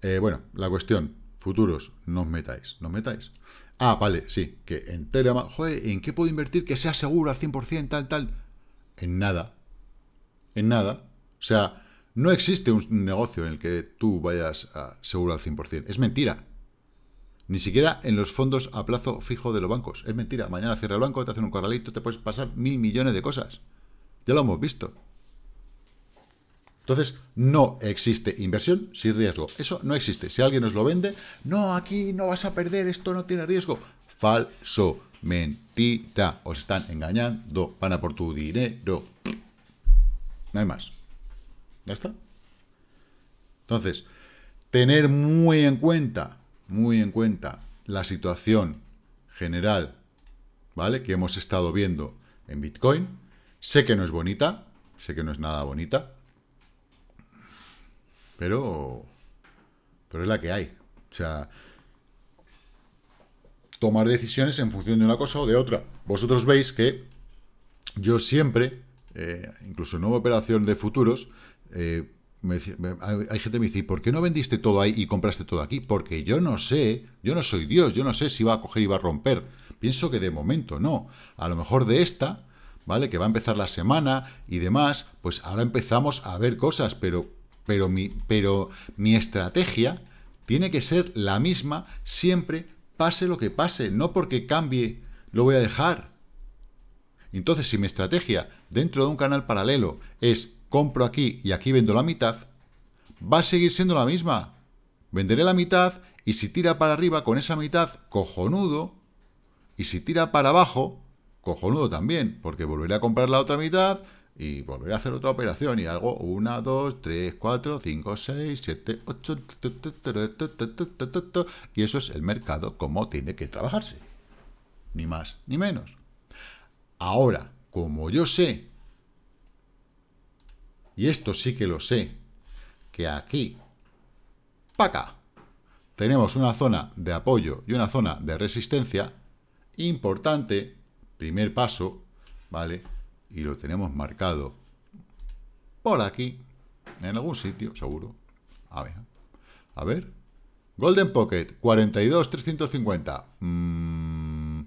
Eh, bueno, la cuestión, futuros, no os metáis, no os metáis. Ah, vale, sí, que en Telegram, joder, ¿en qué puedo invertir que sea seguro al 100%, tal, tal? En nada, en nada. O sea, no existe un negocio en el que tú vayas seguro al 100%. Es mentira. Ni siquiera en los fondos a plazo fijo de los bancos. Es mentira. Mañana cierra el banco, te hacen un corralito, te puedes pasar mil millones de cosas. Ya lo hemos visto. Entonces, no existe inversión sin riesgo. Eso no existe. Si alguien nos lo vende, no, aquí no vas a perder, esto no tiene riesgo. Falso. Mentira. Os están engañando. Van a por tu dinero. No hay más. Ya está. Entonces, tener muy en cuenta, muy en cuenta la situación general, ¿vale? Que hemos estado viendo en Bitcoin. Sé que no es bonita, sé que no es nada bonita, pero, pero es la que hay. O sea, tomar decisiones en función de una cosa o de otra. Vosotros veis que yo siempre, eh, incluso en nueva operación de futuros, eh, hay, gente que me dice, ¿por qué no vendiste todo ahí y compraste todo aquí? Porque yo no sé, yo no soy Dios, yo no sé si va a coger y va a romper. Pienso que de momento no. A lo mejor de esta, ¿vale? Que va a empezar la semana y demás, pues ahora empezamos a ver cosas, pero, pero, mi, pero mi estrategia tiene que ser la misma siempre, pase lo que pase. No porque cambie, lo voy a dejar. Entonces, si mi estrategia dentro de un canal paralelo es compro aquí y aquí vendo la mitad, va a seguir siendo la misma. Venderé la mitad y si tira para arriba con esa mitad, cojonudo. Y si tira para abajo, cojonudo también, porque volveré a comprar la otra mitad y volveré a hacer otra operación y algo 1, 2, 3, 4, 5, 6, 7, 8... Y eso es el mercado como tiene que trabajarse. Ni más ni menos. Ahora, como yo sé y esto sí que lo sé, que aquí, acá, tenemos una zona de apoyo y una zona de resistencia importante, primer paso, ¿vale? Y lo tenemos marcado por aquí, en algún sitio, seguro. A ver, a ver. Golden Pocket, 42,350. Mm.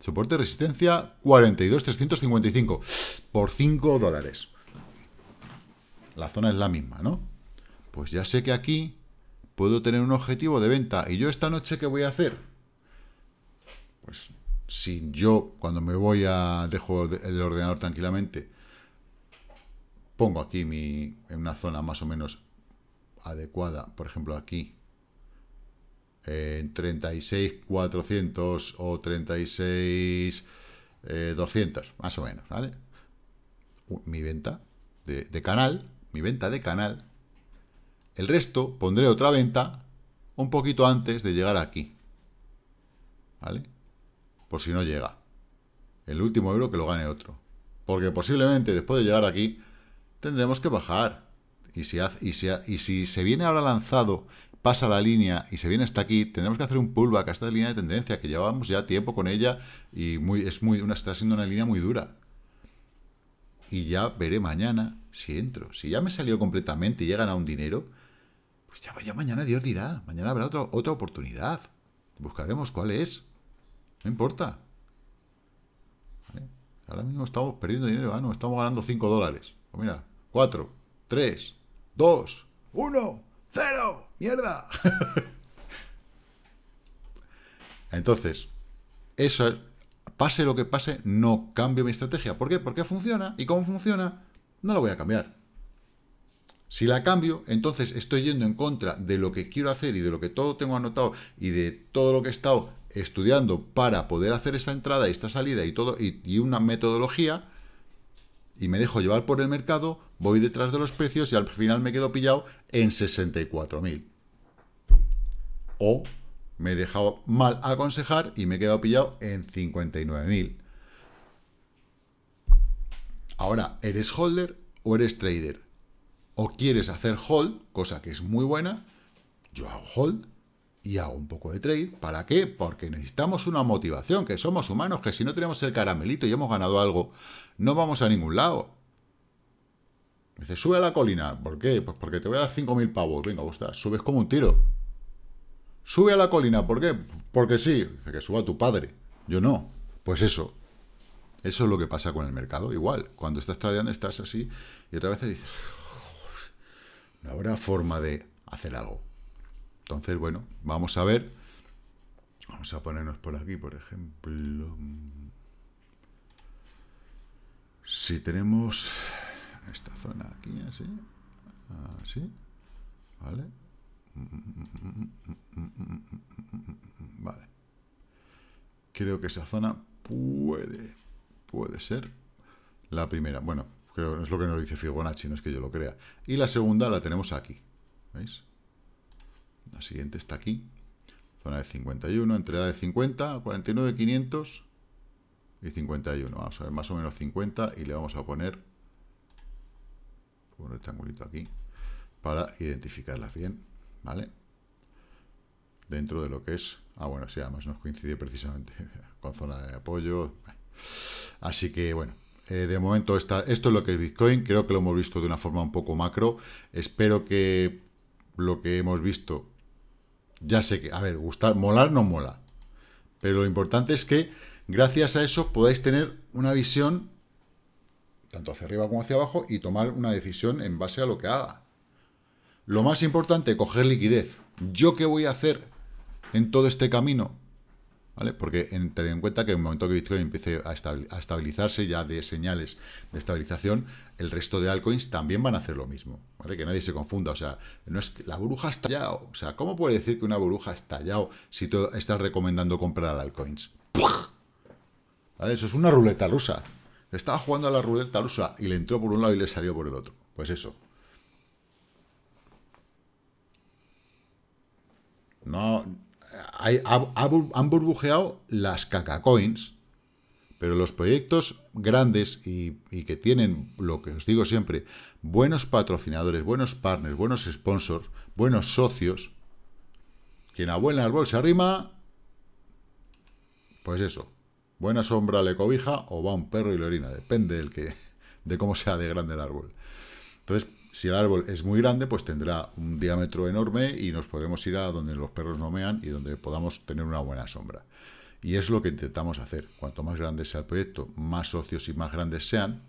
Soporte de resistencia, 42,355. Por 5 dólares la zona es la misma, ¿no? Pues ya sé que aquí puedo tener un objetivo de venta. ¿Y yo esta noche qué voy a hacer? Pues si yo cuando me voy a... dejo el ordenador tranquilamente, pongo aquí mi, en una zona más o menos adecuada, por ejemplo aquí, en 36.400 o 36.200, eh, más o menos, ¿vale? Mi venta de canal mi venta de canal. El resto pondré otra venta un poquito antes de llegar aquí. ¿Vale? Por si no llega. El último euro que lo gane otro. Porque posiblemente después de llegar aquí tendremos que bajar. Y si, y, y si se viene ahora lanzado, pasa la línea y se viene hasta aquí, tendremos que hacer un pullback a esta línea de tendencia que llevábamos ya tiempo con ella y muy, es muy, una, está siendo una línea muy dura y ya veré mañana si entro. Si ya me salió completamente y llegan a un dinero, pues ya, vaya mañana Dios dirá, mañana habrá otra otra oportunidad. Buscaremos cuál es. No importa. Ahora mismo estamos perdiendo dinero, ah, no, estamos ganando 5 dólares. Pues mira, 4, 3, 2, 1, 0, mierda. <laughs> Entonces, eso pase lo que pase, no cambio mi estrategia. ¿Por qué? Porque funciona. ¿Y cómo funciona? No lo voy a cambiar. Si la cambio, entonces estoy yendo en contra de lo que quiero hacer y de lo que todo tengo anotado y de todo lo que he estado estudiando para poder hacer esta entrada y esta salida y todo y una metodología y me dejo llevar por el mercado, voy detrás de los precios y al final me quedo pillado en 64.000. O me he dejado mal aconsejar y me he quedado pillado en 59.000. Ahora, ¿eres holder o eres trader? O quieres hacer hold, cosa que es muy buena. Yo hago hold y hago un poco de trade. ¿Para qué? Porque necesitamos una motivación, que somos humanos, que si no tenemos el caramelito y hemos ganado algo, no vamos a ningún lado. Me dice, sube a la colina. ¿Por qué? Pues porque te voy a dar 5.000 pavos. Venga, gusta. subes como un tiro. Sube a la colina, ¿por qué? Porque sí, dice que suba tu padre. Yo no. Pues eso. Eso es lo que pasa con el mercado. Igual, cuando estás tradeando estás así y otra vez dices, no habrá forma de hacer algo. Entonces, bueno, vamos a ver. Vamos a ponernos por aquí, por ejemplo. Si tenemos esta zona aquí, así. Así. ¿Vale? <laughs> Vale. Creo que esa zona puede, puede ser la primera. Bueno, creo es lo que nos dice Figonacci no es que yo lo crea. Y la segunda la tenemos aquí. ¿Veis? La siguiente está aquí. Zona de 51, entre la de 50, 49, 500 y 51. Vamos a ver, más o menos 50 y le vamos a poner un rectangulito aquí para identificarlas bien. ¿vale? Dentro de lo que es... Ah, bueno, sí, además nos coincide precisamente <laughs> con zona de apoyo. Así que, bueno, eh, de momento está, esto es lo que es Bitcoin. Creo que lo hemos visto de una forma un poco macro. Espero que lo que hemos visto... Ya sé que, a ver, gustar, molar no mola. Pero lo importante es que gracias a eso podáis tener una visión tanto hacia arriba como hacia abajo y tomar una decisión en base a lo que haga. Lo más importante, coger liquidez. ¿Yo qué voy a hacer en todo este camino? ¿Vale? Porque en, en cuenta que en el momento que Bitcoin empiece a, estabilizarse, ya de señales de estabilización, el resto de altcoins también van a hacer lo mismo, ¿vale? Que nadie se confunda, o sea, no es la burbuja ha estallado, o sea, ¿cómo puede decir que una burbuja ha estallado si tú estás recomendando comprar altcoins? ¿Vale? Eso es una ruleta rusa. Estaba jugando a la ruleta rusa y le entró por un lado y le salió por el otro. Pues eso. No, han burbujeado las coins pero los proyectos grandes y, que tienen, lo que os digo siempre, buenos patrocinadores, buenos partners, buenos sponsors, buenos socios, quien a buen árbol se arrima, pues eso, buena sombra le cobija o va un perro y le orina, depende que, de cómo sea de grande el árbol. Entonces, si el árbol es muy grande, pues tendrá un diámetro enorme y nos podremos ir a donde los perros no mean y donde podamos tener una buena sombra. Y es lo que intentamos hacer. Cuanto más grande sea el proyecto, más socios y más grandes sean,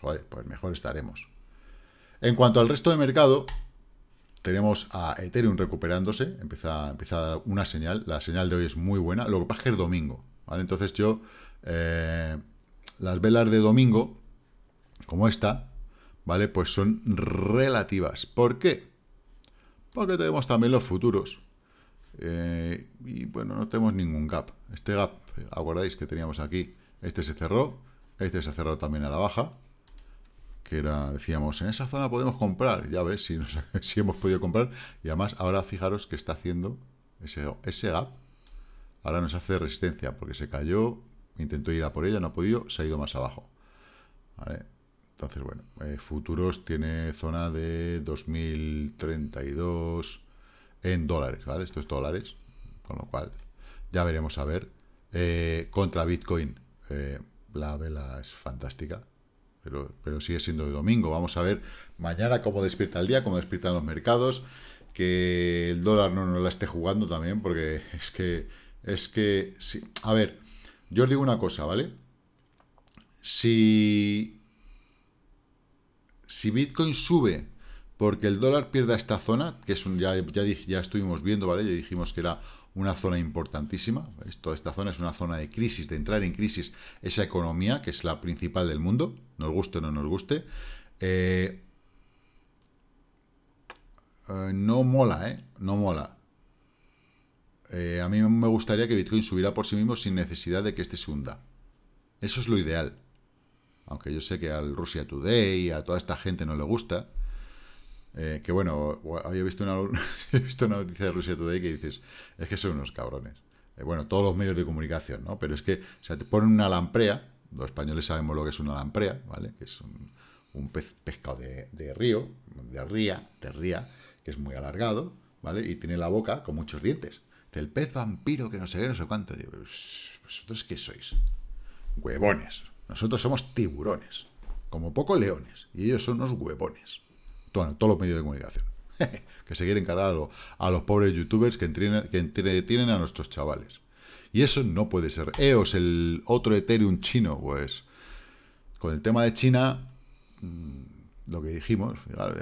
joder, pues mejor estaremos. En cuanto al resto de mercado, tenemos a Ethereum recuperándose, empieza, a dar una señal, la señal de hoy es muy buena, lo que pasa es que es domingo, Entonces yo, eh, las velas de domingo, como esta, ¿vale? Pues son relativas. ¿Por qué? Porque tenemos también los futuros. Eh, y bueno, no tenemos ningún gap. Este gap, acordáis que teníamos aquí, este se cerró, este se cerró también a la baja, que era, decíamos, en esa zona podemos comprar, ya ves <laughs> si, hemos podido comprar, y además ahora fijaros que está haciendo ese, ese gap, ahora nos hace resistencia, porque se cayó, intentó ir a por ella, no ha podido, se ha ido más abajo. ¿Vale? Entonces, bueno, eh, futuros tiene zona de 2032 en dólares, ¿vale? Esto es dólares, con lo cual ya veremos a ver. Eh, contra Bitcoin, eh, la vela es fantástica, pero, pero sigue siendo de domingo. Vamos a ver mañana cómo despierta el día, cómo despiertan los mercados, que el dólar no nos la esté jugando también, porque <laughs> es que, es que, sí. a ver, yo os digo una cosa, ¿vale? Si si Bitcoin sube porque el dólar pierda esta zona, que es un, ya, ya, estuvimos viendo, ¿vale? Ya dijimos que era una zona importantísima. Toda esta zona es una zona de crisis, de entrar en crisis esa economía, que es la principal del mundo, nos guste o no nos guste. Eh, eh, no mola, ¿eh? No mola. Eh, a mí me gustaría que Bitcoin subiera por sí mismo sin necesidad de que este se hunda. Eso es lo ideal aunque yo sé que al Russia Today, y a toda esta gente no le gusta. Eh, que bueno, había visto una, he <laughs> visto una noticia de Russia Today que dices, es que son unos cabrones. Eh, bueno, todos los medios de comunicación, ¿no? Pero es que, o sea, te ponen una lamprea, los españoles sabemos lo que es una lamprea, ¿vale? Que es un, pez pescado de, río, de ría, de ría, que es muy alargado, ¿vale? Y tiene la boca con muchos dientes. El pez vampiro que no sé qué, no sé cuánto. ¿vosotros qué sois? Huevones. Nosotros somos tiburones, como poco leones, y ellos son unos huevones. Bueno, todos los medios de comunicación. <laughs> que se quieren cargar a, los pobres youtubers que, entrenen, que entretienen a nuestros chavales. Y eso no puede ser. EOS, el otro Ethereum chino, pues con el tema de China, mm, lo que dijimos,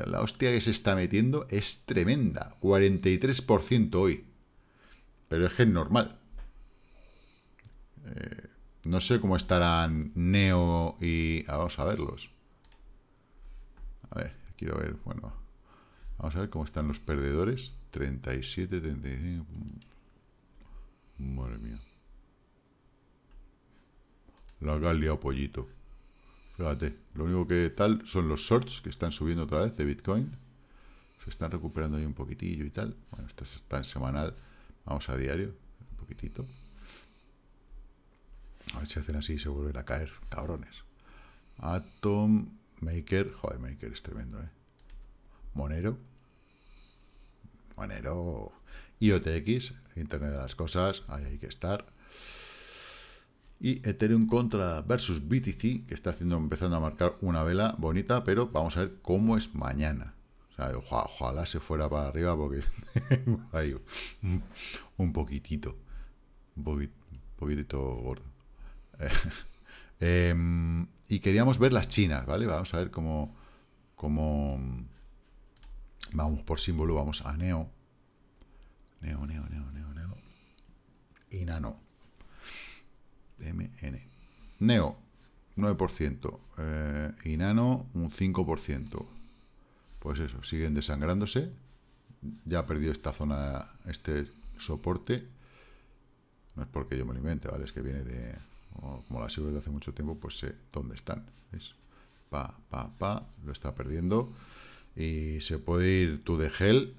la hostia que se está metiendo es tremenda. 43% hoy. Pero es que es normal. Eh, no sé cómo estarán Neo y... Ah, vamos a verlos. A ver, quiero ver, bueno... Vamos a ver cómo están los perdedores. 37, 35... Madre mía. La Galia pollito. Fíjate, lo único que tal son los shorts que están subiendo otra vez de Bitcoin. Se están recuperando ahí un poquitillo y tal. Bueno, esto está en semanal. Vamos a diario, un poquitito. A ver si hacen así y se vuelven a caer. Cabrones. Atom Maker. Joder, Maker es tremendo, ¿eh? Monero. Monero. IOTX, Internet de las Cosas. Ahí hay que estar. Y Ethereum contra versus BTC, que está haciendo, empezando a marcar una vela bonita, pero vamos a ver cómo es mañana. O sea, ojalá, ojalá se fuera para arriba porque <laughs> hay un poquitito, un poquitito gordo. <laughs> Em, y queríamos ver las chinas, ¿vale? Vamos a ver cómo, cómo... Vamos por símbolo, vamos a Neo. Neo, Neo, Neo, Neo, Neo. Y Nano. MN. Neo, 9%. Eh, y Nano, un 5%. Pues eso, siguen desangrándose. Ya perdió esta zona, este soporte. No es porque yo me lo invente, ¿vale? Es que viene de, como, la las desde hace mucho tiempo, pues sé dónde están. es Pa, pa, pa, lo está perdiendo. Y se puede ir tú de gel.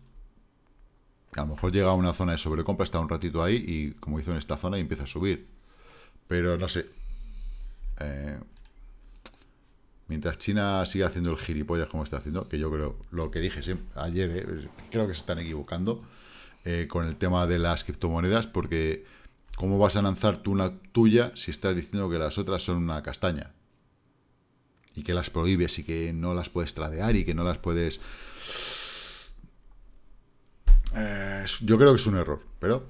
A lo mejor llega a una zona de sobrecompra, está un ratito ahí y como hizo en esta zona y empieza a subir. Pero no sé. Eh, mientras China siga haciendo el gilipollas como está haciendo, que yo creo, lo que dije ayer, eh, creo que se están equivocando eh, con el tema de las criptomonedas, porque ¿Cómo vas a lanzar tú una tuya si estás diciendo que las otras son una castaña? Y que las prohíbes y que no las puedes tradear y que no las puedes... Eh, yo creo que es un error, pero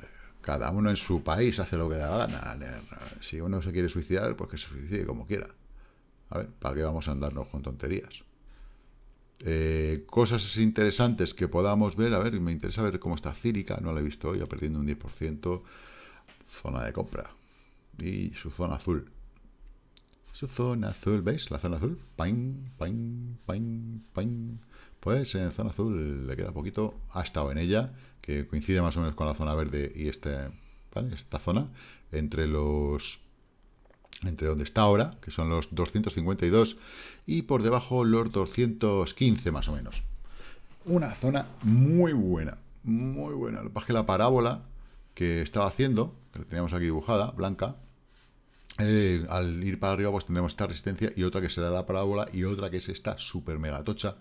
eh, cada uno en su país hace lo que da la gana. Eh, si uno se quiere suicidar, pues que se suicide como quiera. A ver, ¿para qué vamos a andarnos con tonterías? cosas interesantes que podamos ver, a ver, me interesa ver cómo está Círica, no la he visto hoy, ha perdiendo un 10%. Zona de compra. Y su zona azul. Su zona azul, ¿veis? La zona azul. Pain, pain, pain, pain. Pues en zona azul le queda poquito. Ha estado en ella, que coincide más o menos con la zona verde y este, esta zona. Entre los entre donde está ahora, que son los 252, y por debajo los 215 más o menos. Una zona muy buena, muy buena. Lo que es que la parábola que estaba haciendo, que teníamos aquí dibujada, blanca, eh, al ir para arriba pues tendremos esta resistencia y otra que será la parábola y otra que es esta super mega tocha,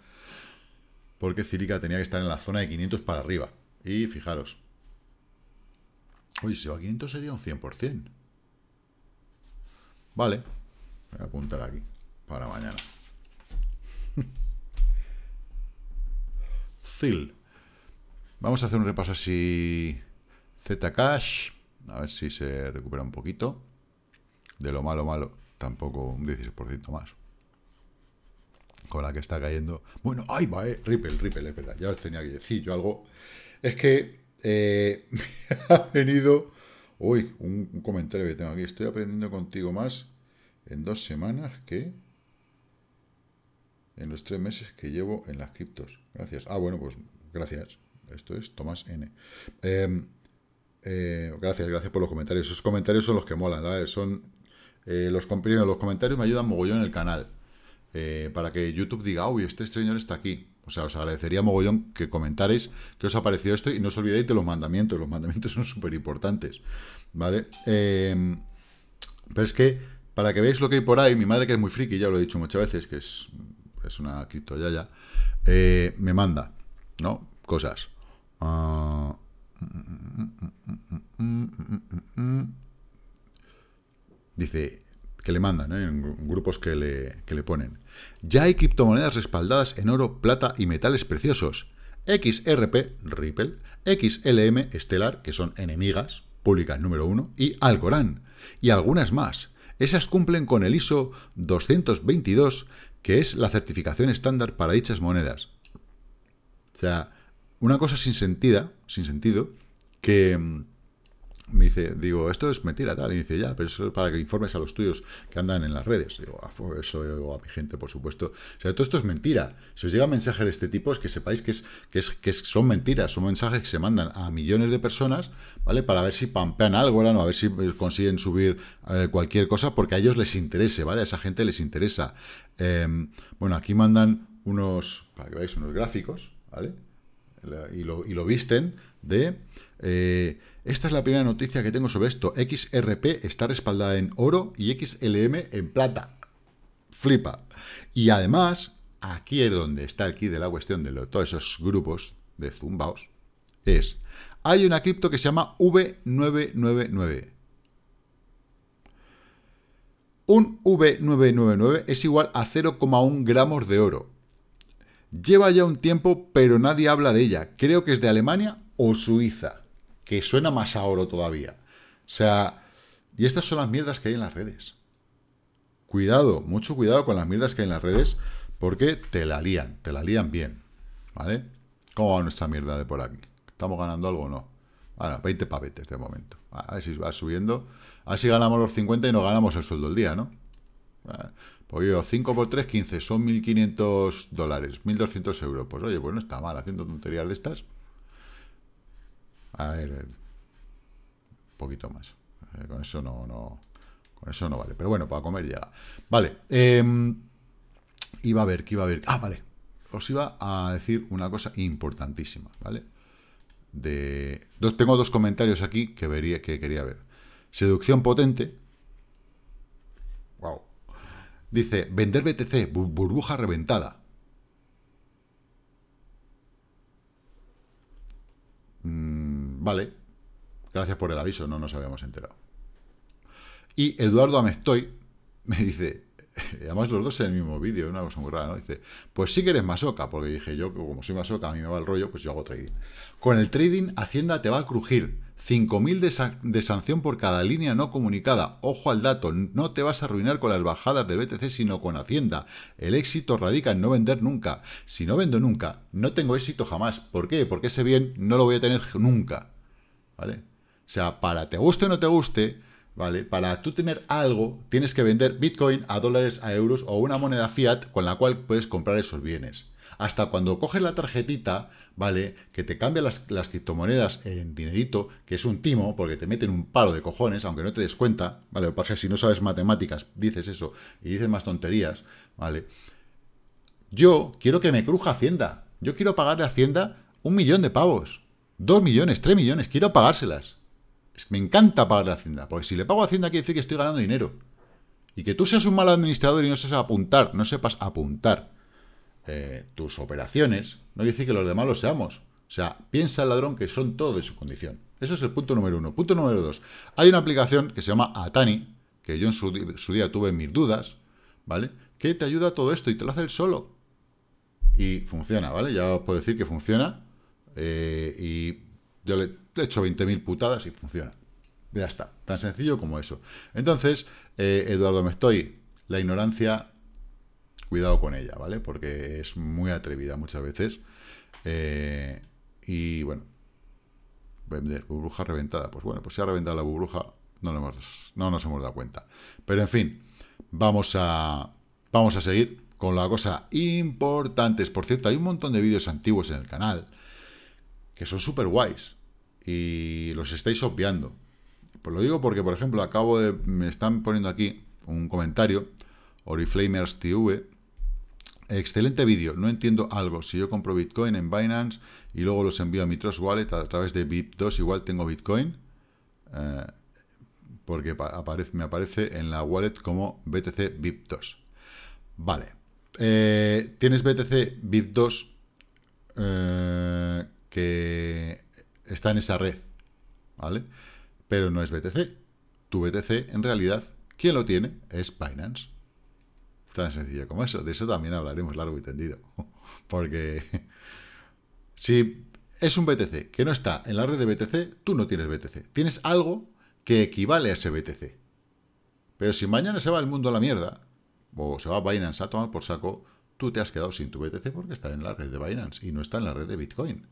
porque Cílica tenía que estar en la zona de 500 para arriba. Y fijaros, uy, si va a 500 sería un 100%. Vale, voy a apuntar aquí para mañana. <laughs> Zil. Vamos a hacer un repaso así Zcash, a ver si se recupera un poquito. De lo malo, malo, tampoco un 16% más. Con la que está cayendo. Bueno, ahí va, eh, Ripple, Ripple, es verdad. Ya os tenía que decir yo algo. Es que me eh, <laughs> ha venido. Uy, un, un, comentario que tengo aquí. Estoy aprendiendo contigo más en dos semanas que en los tres meses que llevo en las criptos. Gracias. Ah, bueno, pues gracias. Esto es Tomás N. Eh, eh, gracias, gracias por los comentarios. Esos comentarios son los que molan, ¿vale? Son eh, los los, los comentarios me ayudan mogollón en el canal. Eh, para que YouTube diga, uy, este señor está aquí. O sea, os agradecería mogollón que comentáis, qué os ha parecido esto y no os olvidéis de los mandamientos. Los mandamientos <laughs> son súper importantes, ¿vale? Em, pero es que, para que veáis lo que hay por ahí, mi madre, que es muy friki, ya lo he dicho muchas veces, que es, es una criptoyaya, me manda, ¿no? Cosas. Ah, Dice que le mandan, ¿eh? en grupos que le, que le ponen. Ya hay criptomonedas respaldadas en oro, plata y metales preciosos. XRP, Ripple, XLM, Stellar, que son enemigas, públicas número uno, y Algorand, y algunas más. Esas cumplen con el ISO 222, que es la certificación estándar para dichas monedas. O sea, una cosa sin sentida, sin sentido, que mm, me dice, digo, esto es mentira, tal. Y dice, ya, pero eso es para que informes a los tuyos que andan en las redes. Digo, ah, eso a mi gente, por supuesto. O sea, todo esto es mentira. Si os llega mensaje de este tipo, es que sepáis que, es, que, es, que son mentiras. Son mensajes que se mandan a millones de personas, ¿vale? Para ver si pampean algo, ¿no? A ver si eh, consiguen subir eh, cualquier cosa, porque a ellos les interese, ¿vale? A esa gente les interesa. Em, bueno, aquí mandan unos, para que veáis, unos gráficos, ¿vale? y lo, visten de... Eh, esta es la primera noticia que tengo sobre esto. XRP está respaldada en oro y XLM en plata. Flipa. Y además, aquí es donde está el de la cuestión de todos esos grupos de zumbaos. Es, hay una cripto que se llama V999. Un V999 es igual a 0,1 gramos de oro. Lleva ya un tiempo, pero nadie habla de ella. Creo que es de Alemania o Suiza, que suena más a oro todavía. O sea, y estas son las mierdas que hay en las redes. Cuidado, mucho cuidado con las mierdas que hay en las redes, porque te la lían, te la lían bien. ¿Vale? ¿Cómo va nuestra mierda de por aquí? ¿Estamos ganando algo o no? Bueno, 20 pavetes de momento. A ver si va subiendo. A ver si ganamos los 50 y nos ganamos el sueldo del día, ¿no? Pues yo, 5 por 3, 15, son 1.500 dólares, 1.200 euros. Pues oye, pues no está mal, haciendo tonterías de estas. A ver, un eh, poquito más. Eh, con eso no, no, con eso no vale. Pero bueno, para comer ya Vale, em, iba a ver, que iba a ver. Ah, vale, os iba a decir una cosa importantísima, ¿vale? tengo dos comentarios aquí que quería ver. Seducción potente, Dice, vender BTC, burbuja reventada. Mm, vale. Gracias por el aviso, no nos habíamos enterado. Y Eduardo Amestoy <laughs> me dice, <laughs> además los dos en el mismo vídeo, una cosa muy rara, ¿no? Dice, pues sí que eres masoca, porque dije yo, como soy masoca, a mí me va el rollo, pues yo hago trading. Con el trading, Hacienda te va a crujir. 5.000 de, de sanción por cada línea no comunicada. Ojo al dato, no te vas a arruinar con las bajadas del BTC, sino con Hacienda. El éxito radica en no vender nunca. Si no vendo nunca, no tengo éxito jamás. ¿Por qué? Porque ese bien no lo voy a tener nunca. ¿Vale? O sea, para te guste o no te guste, ¿vale? Para tú tener algo, tienes que vender Bitcoin a dólares, a euros o una moneda fiat con la cual puedes comprar esos bienes. Hasta cuando coges la tarjetita, ¿vale? Que te cambia las, criptomonedas en dinerito, que es un timo, porque te meten un palo de cojones, aunque no te des cuenta, ¿vale? Porque si no sabes matemáticas, dices eso y dices más tonterías, ¿vale? Yo quiero que me cruja Hacienda. Yo quiero pagarle a Hacienda un millón de pavos. Dos millones, tres millones, quiero pagárselas me encanta pagar la Hacienda, porque si le pago a Hacienda quiere decir que estoy ganando dinero. Y que tú seas un mal administrador y no seas apuntar, no sepas apuntar eh, tus operaciones, no quiere decir que los demás lo seamos. O sea, piensa el ladrón que son todo de su condición. Eso es el punto número uno. Punto número dos. Hay una aplicación que se llama Atani, que yo en su, día tuve mis dudas, ¿vale? Que te ayuda a todo esto y te lo hace él solo. Y funciona, ¿vale? Ya os puedo decir que funciona. Eh, y yo le, he hecho 20.000 putadas y funciona. Ya está, tan sencillo como eso. Entonces, eh, Eduardo me estoy la ignorancia, cuidado con ella, ¿vale? Porque es muy atrevida muchas veces. Eh, y bueno, vender burbuja reventada. Pues bueno, pues se ha reventado la burbuja, no, no nos hemos dado cuenta. Pero en fin, vamos a, vamos a seguir con la cosa importante. Por cierto, hay un montón de vídeos antiguos en el canal que son súper guays y los estáis obviando. Pues lo digo porque, por ejemplo, acabo de. Me están poniendo aquí un comentario. Oriflamers TV. Excelente vídeo. No entiendo algo. Si yo compro Bitcoin en Binance y luego los envío a mi Trust Wallet a través de BIP2, igual tengo Bitcoin. Eh, porque me aparece en la wallet como BTC BIP2. Vale. Eh, tienes BTC BIP2. Eh, que está en esa red, ¿vale? Pero no es BTC. Tu BTC, en realidad, ¿quién lo tiene es Binance. Tan sencillo como eso. De eso también hablaremos largo y tendido. <laughs> Porque si es un BTC que no está en la red de BTC, tú no tienes BTC. Tienes algo que equivale a ese BTC. Pero si mañana se va el mundo a la mierda, o se va Binance a tomar por saco, tú te has quedado sin tu BTC porque está en la red de Binance y no está en la red de Bitcoin.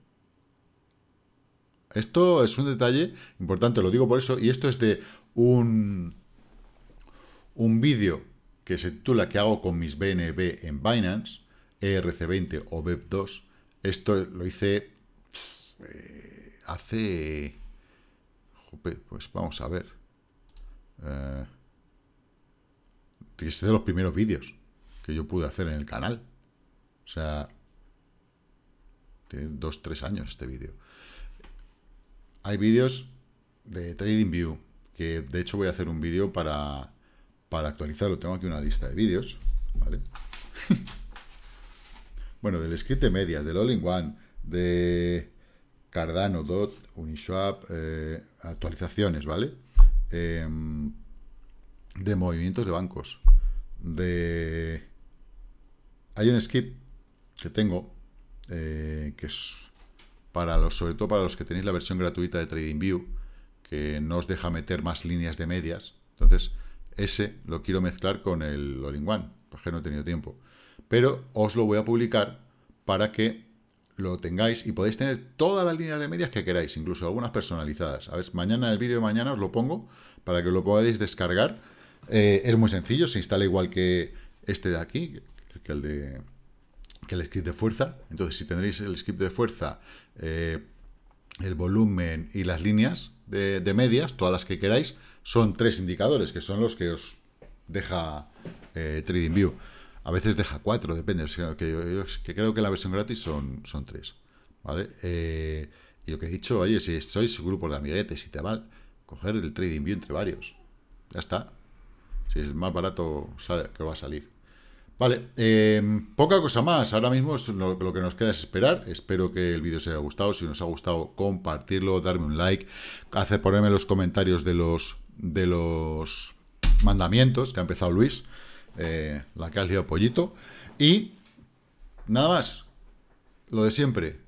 Esto es un detalle importante, lo digo por eso, y esto es de un, un vídeo que se titula que hago con mis BNB en Binance? ERC20 o web 2 e Esto lo hice eh, hace... Pues vamos a ver. Eh, es de los primeros vídeos que yo pude hacer en el canal. O sea, tiene dos, tres años este vídeo hay vídeos de TradingView, que de hecho voy a hacer un vídeo para, para actualizarlo. Tengo aquí una lista de vídeos, <laughs> bueno, del script de medias, del All-in-One, de Cardano, DOT, Uniswap, eh, actualizaciones, ¿vale? Em, de movimientos de bancos, de... Hay un skip que tengo, eh, que es para los, sobre todo para los que tenéis la versión gratuita de TradingView, que no os deja meter más líneas de medias. Entonces, ese lo quiero mezclar con el all One, porque pues no he tenido tiempo. Pero os lo voy a publicar para que lo tengáis y podéis tener todas las líneas de medias que queráis, incluso algunas personalizadas. A ver, mañana, el vídeo de mañana os lo pongo para que lo podáis descargar. Eh, es muy sencillo, se instala igual que este de aquí, que el de que el script de fuerza. Entonces, si tendréis el script de fuerza, eh, el volumen y las líneas de, medias, todas las que queráis, son tres indicadores, que son los que os deja eh, Trading TradingView. A veces deja cuatro, depende. Que, creo que la versión gratis son, son tres. ¿vale? Eh, y lo que he dicho, oye, si sois grupo de amiguetes y te va coger el TradingView entre varios. Ya está. Si es más barato, que va a salir. Vale, em, poca cosa más. Ahora mismo lo, que nos queda es esperar. Espero que el vídeo os haya gustado. Si nos ha gustado, compartirlo, darme un like, hacer, ponerme los comentarios de los, de los mandamientos que ha empezado Luis, eh, la que ha liado pollito. Y nada más, lo de siempre.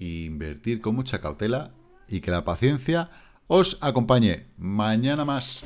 Invertir con mucha cautela y que la paciencia os acompañe. Mañana más.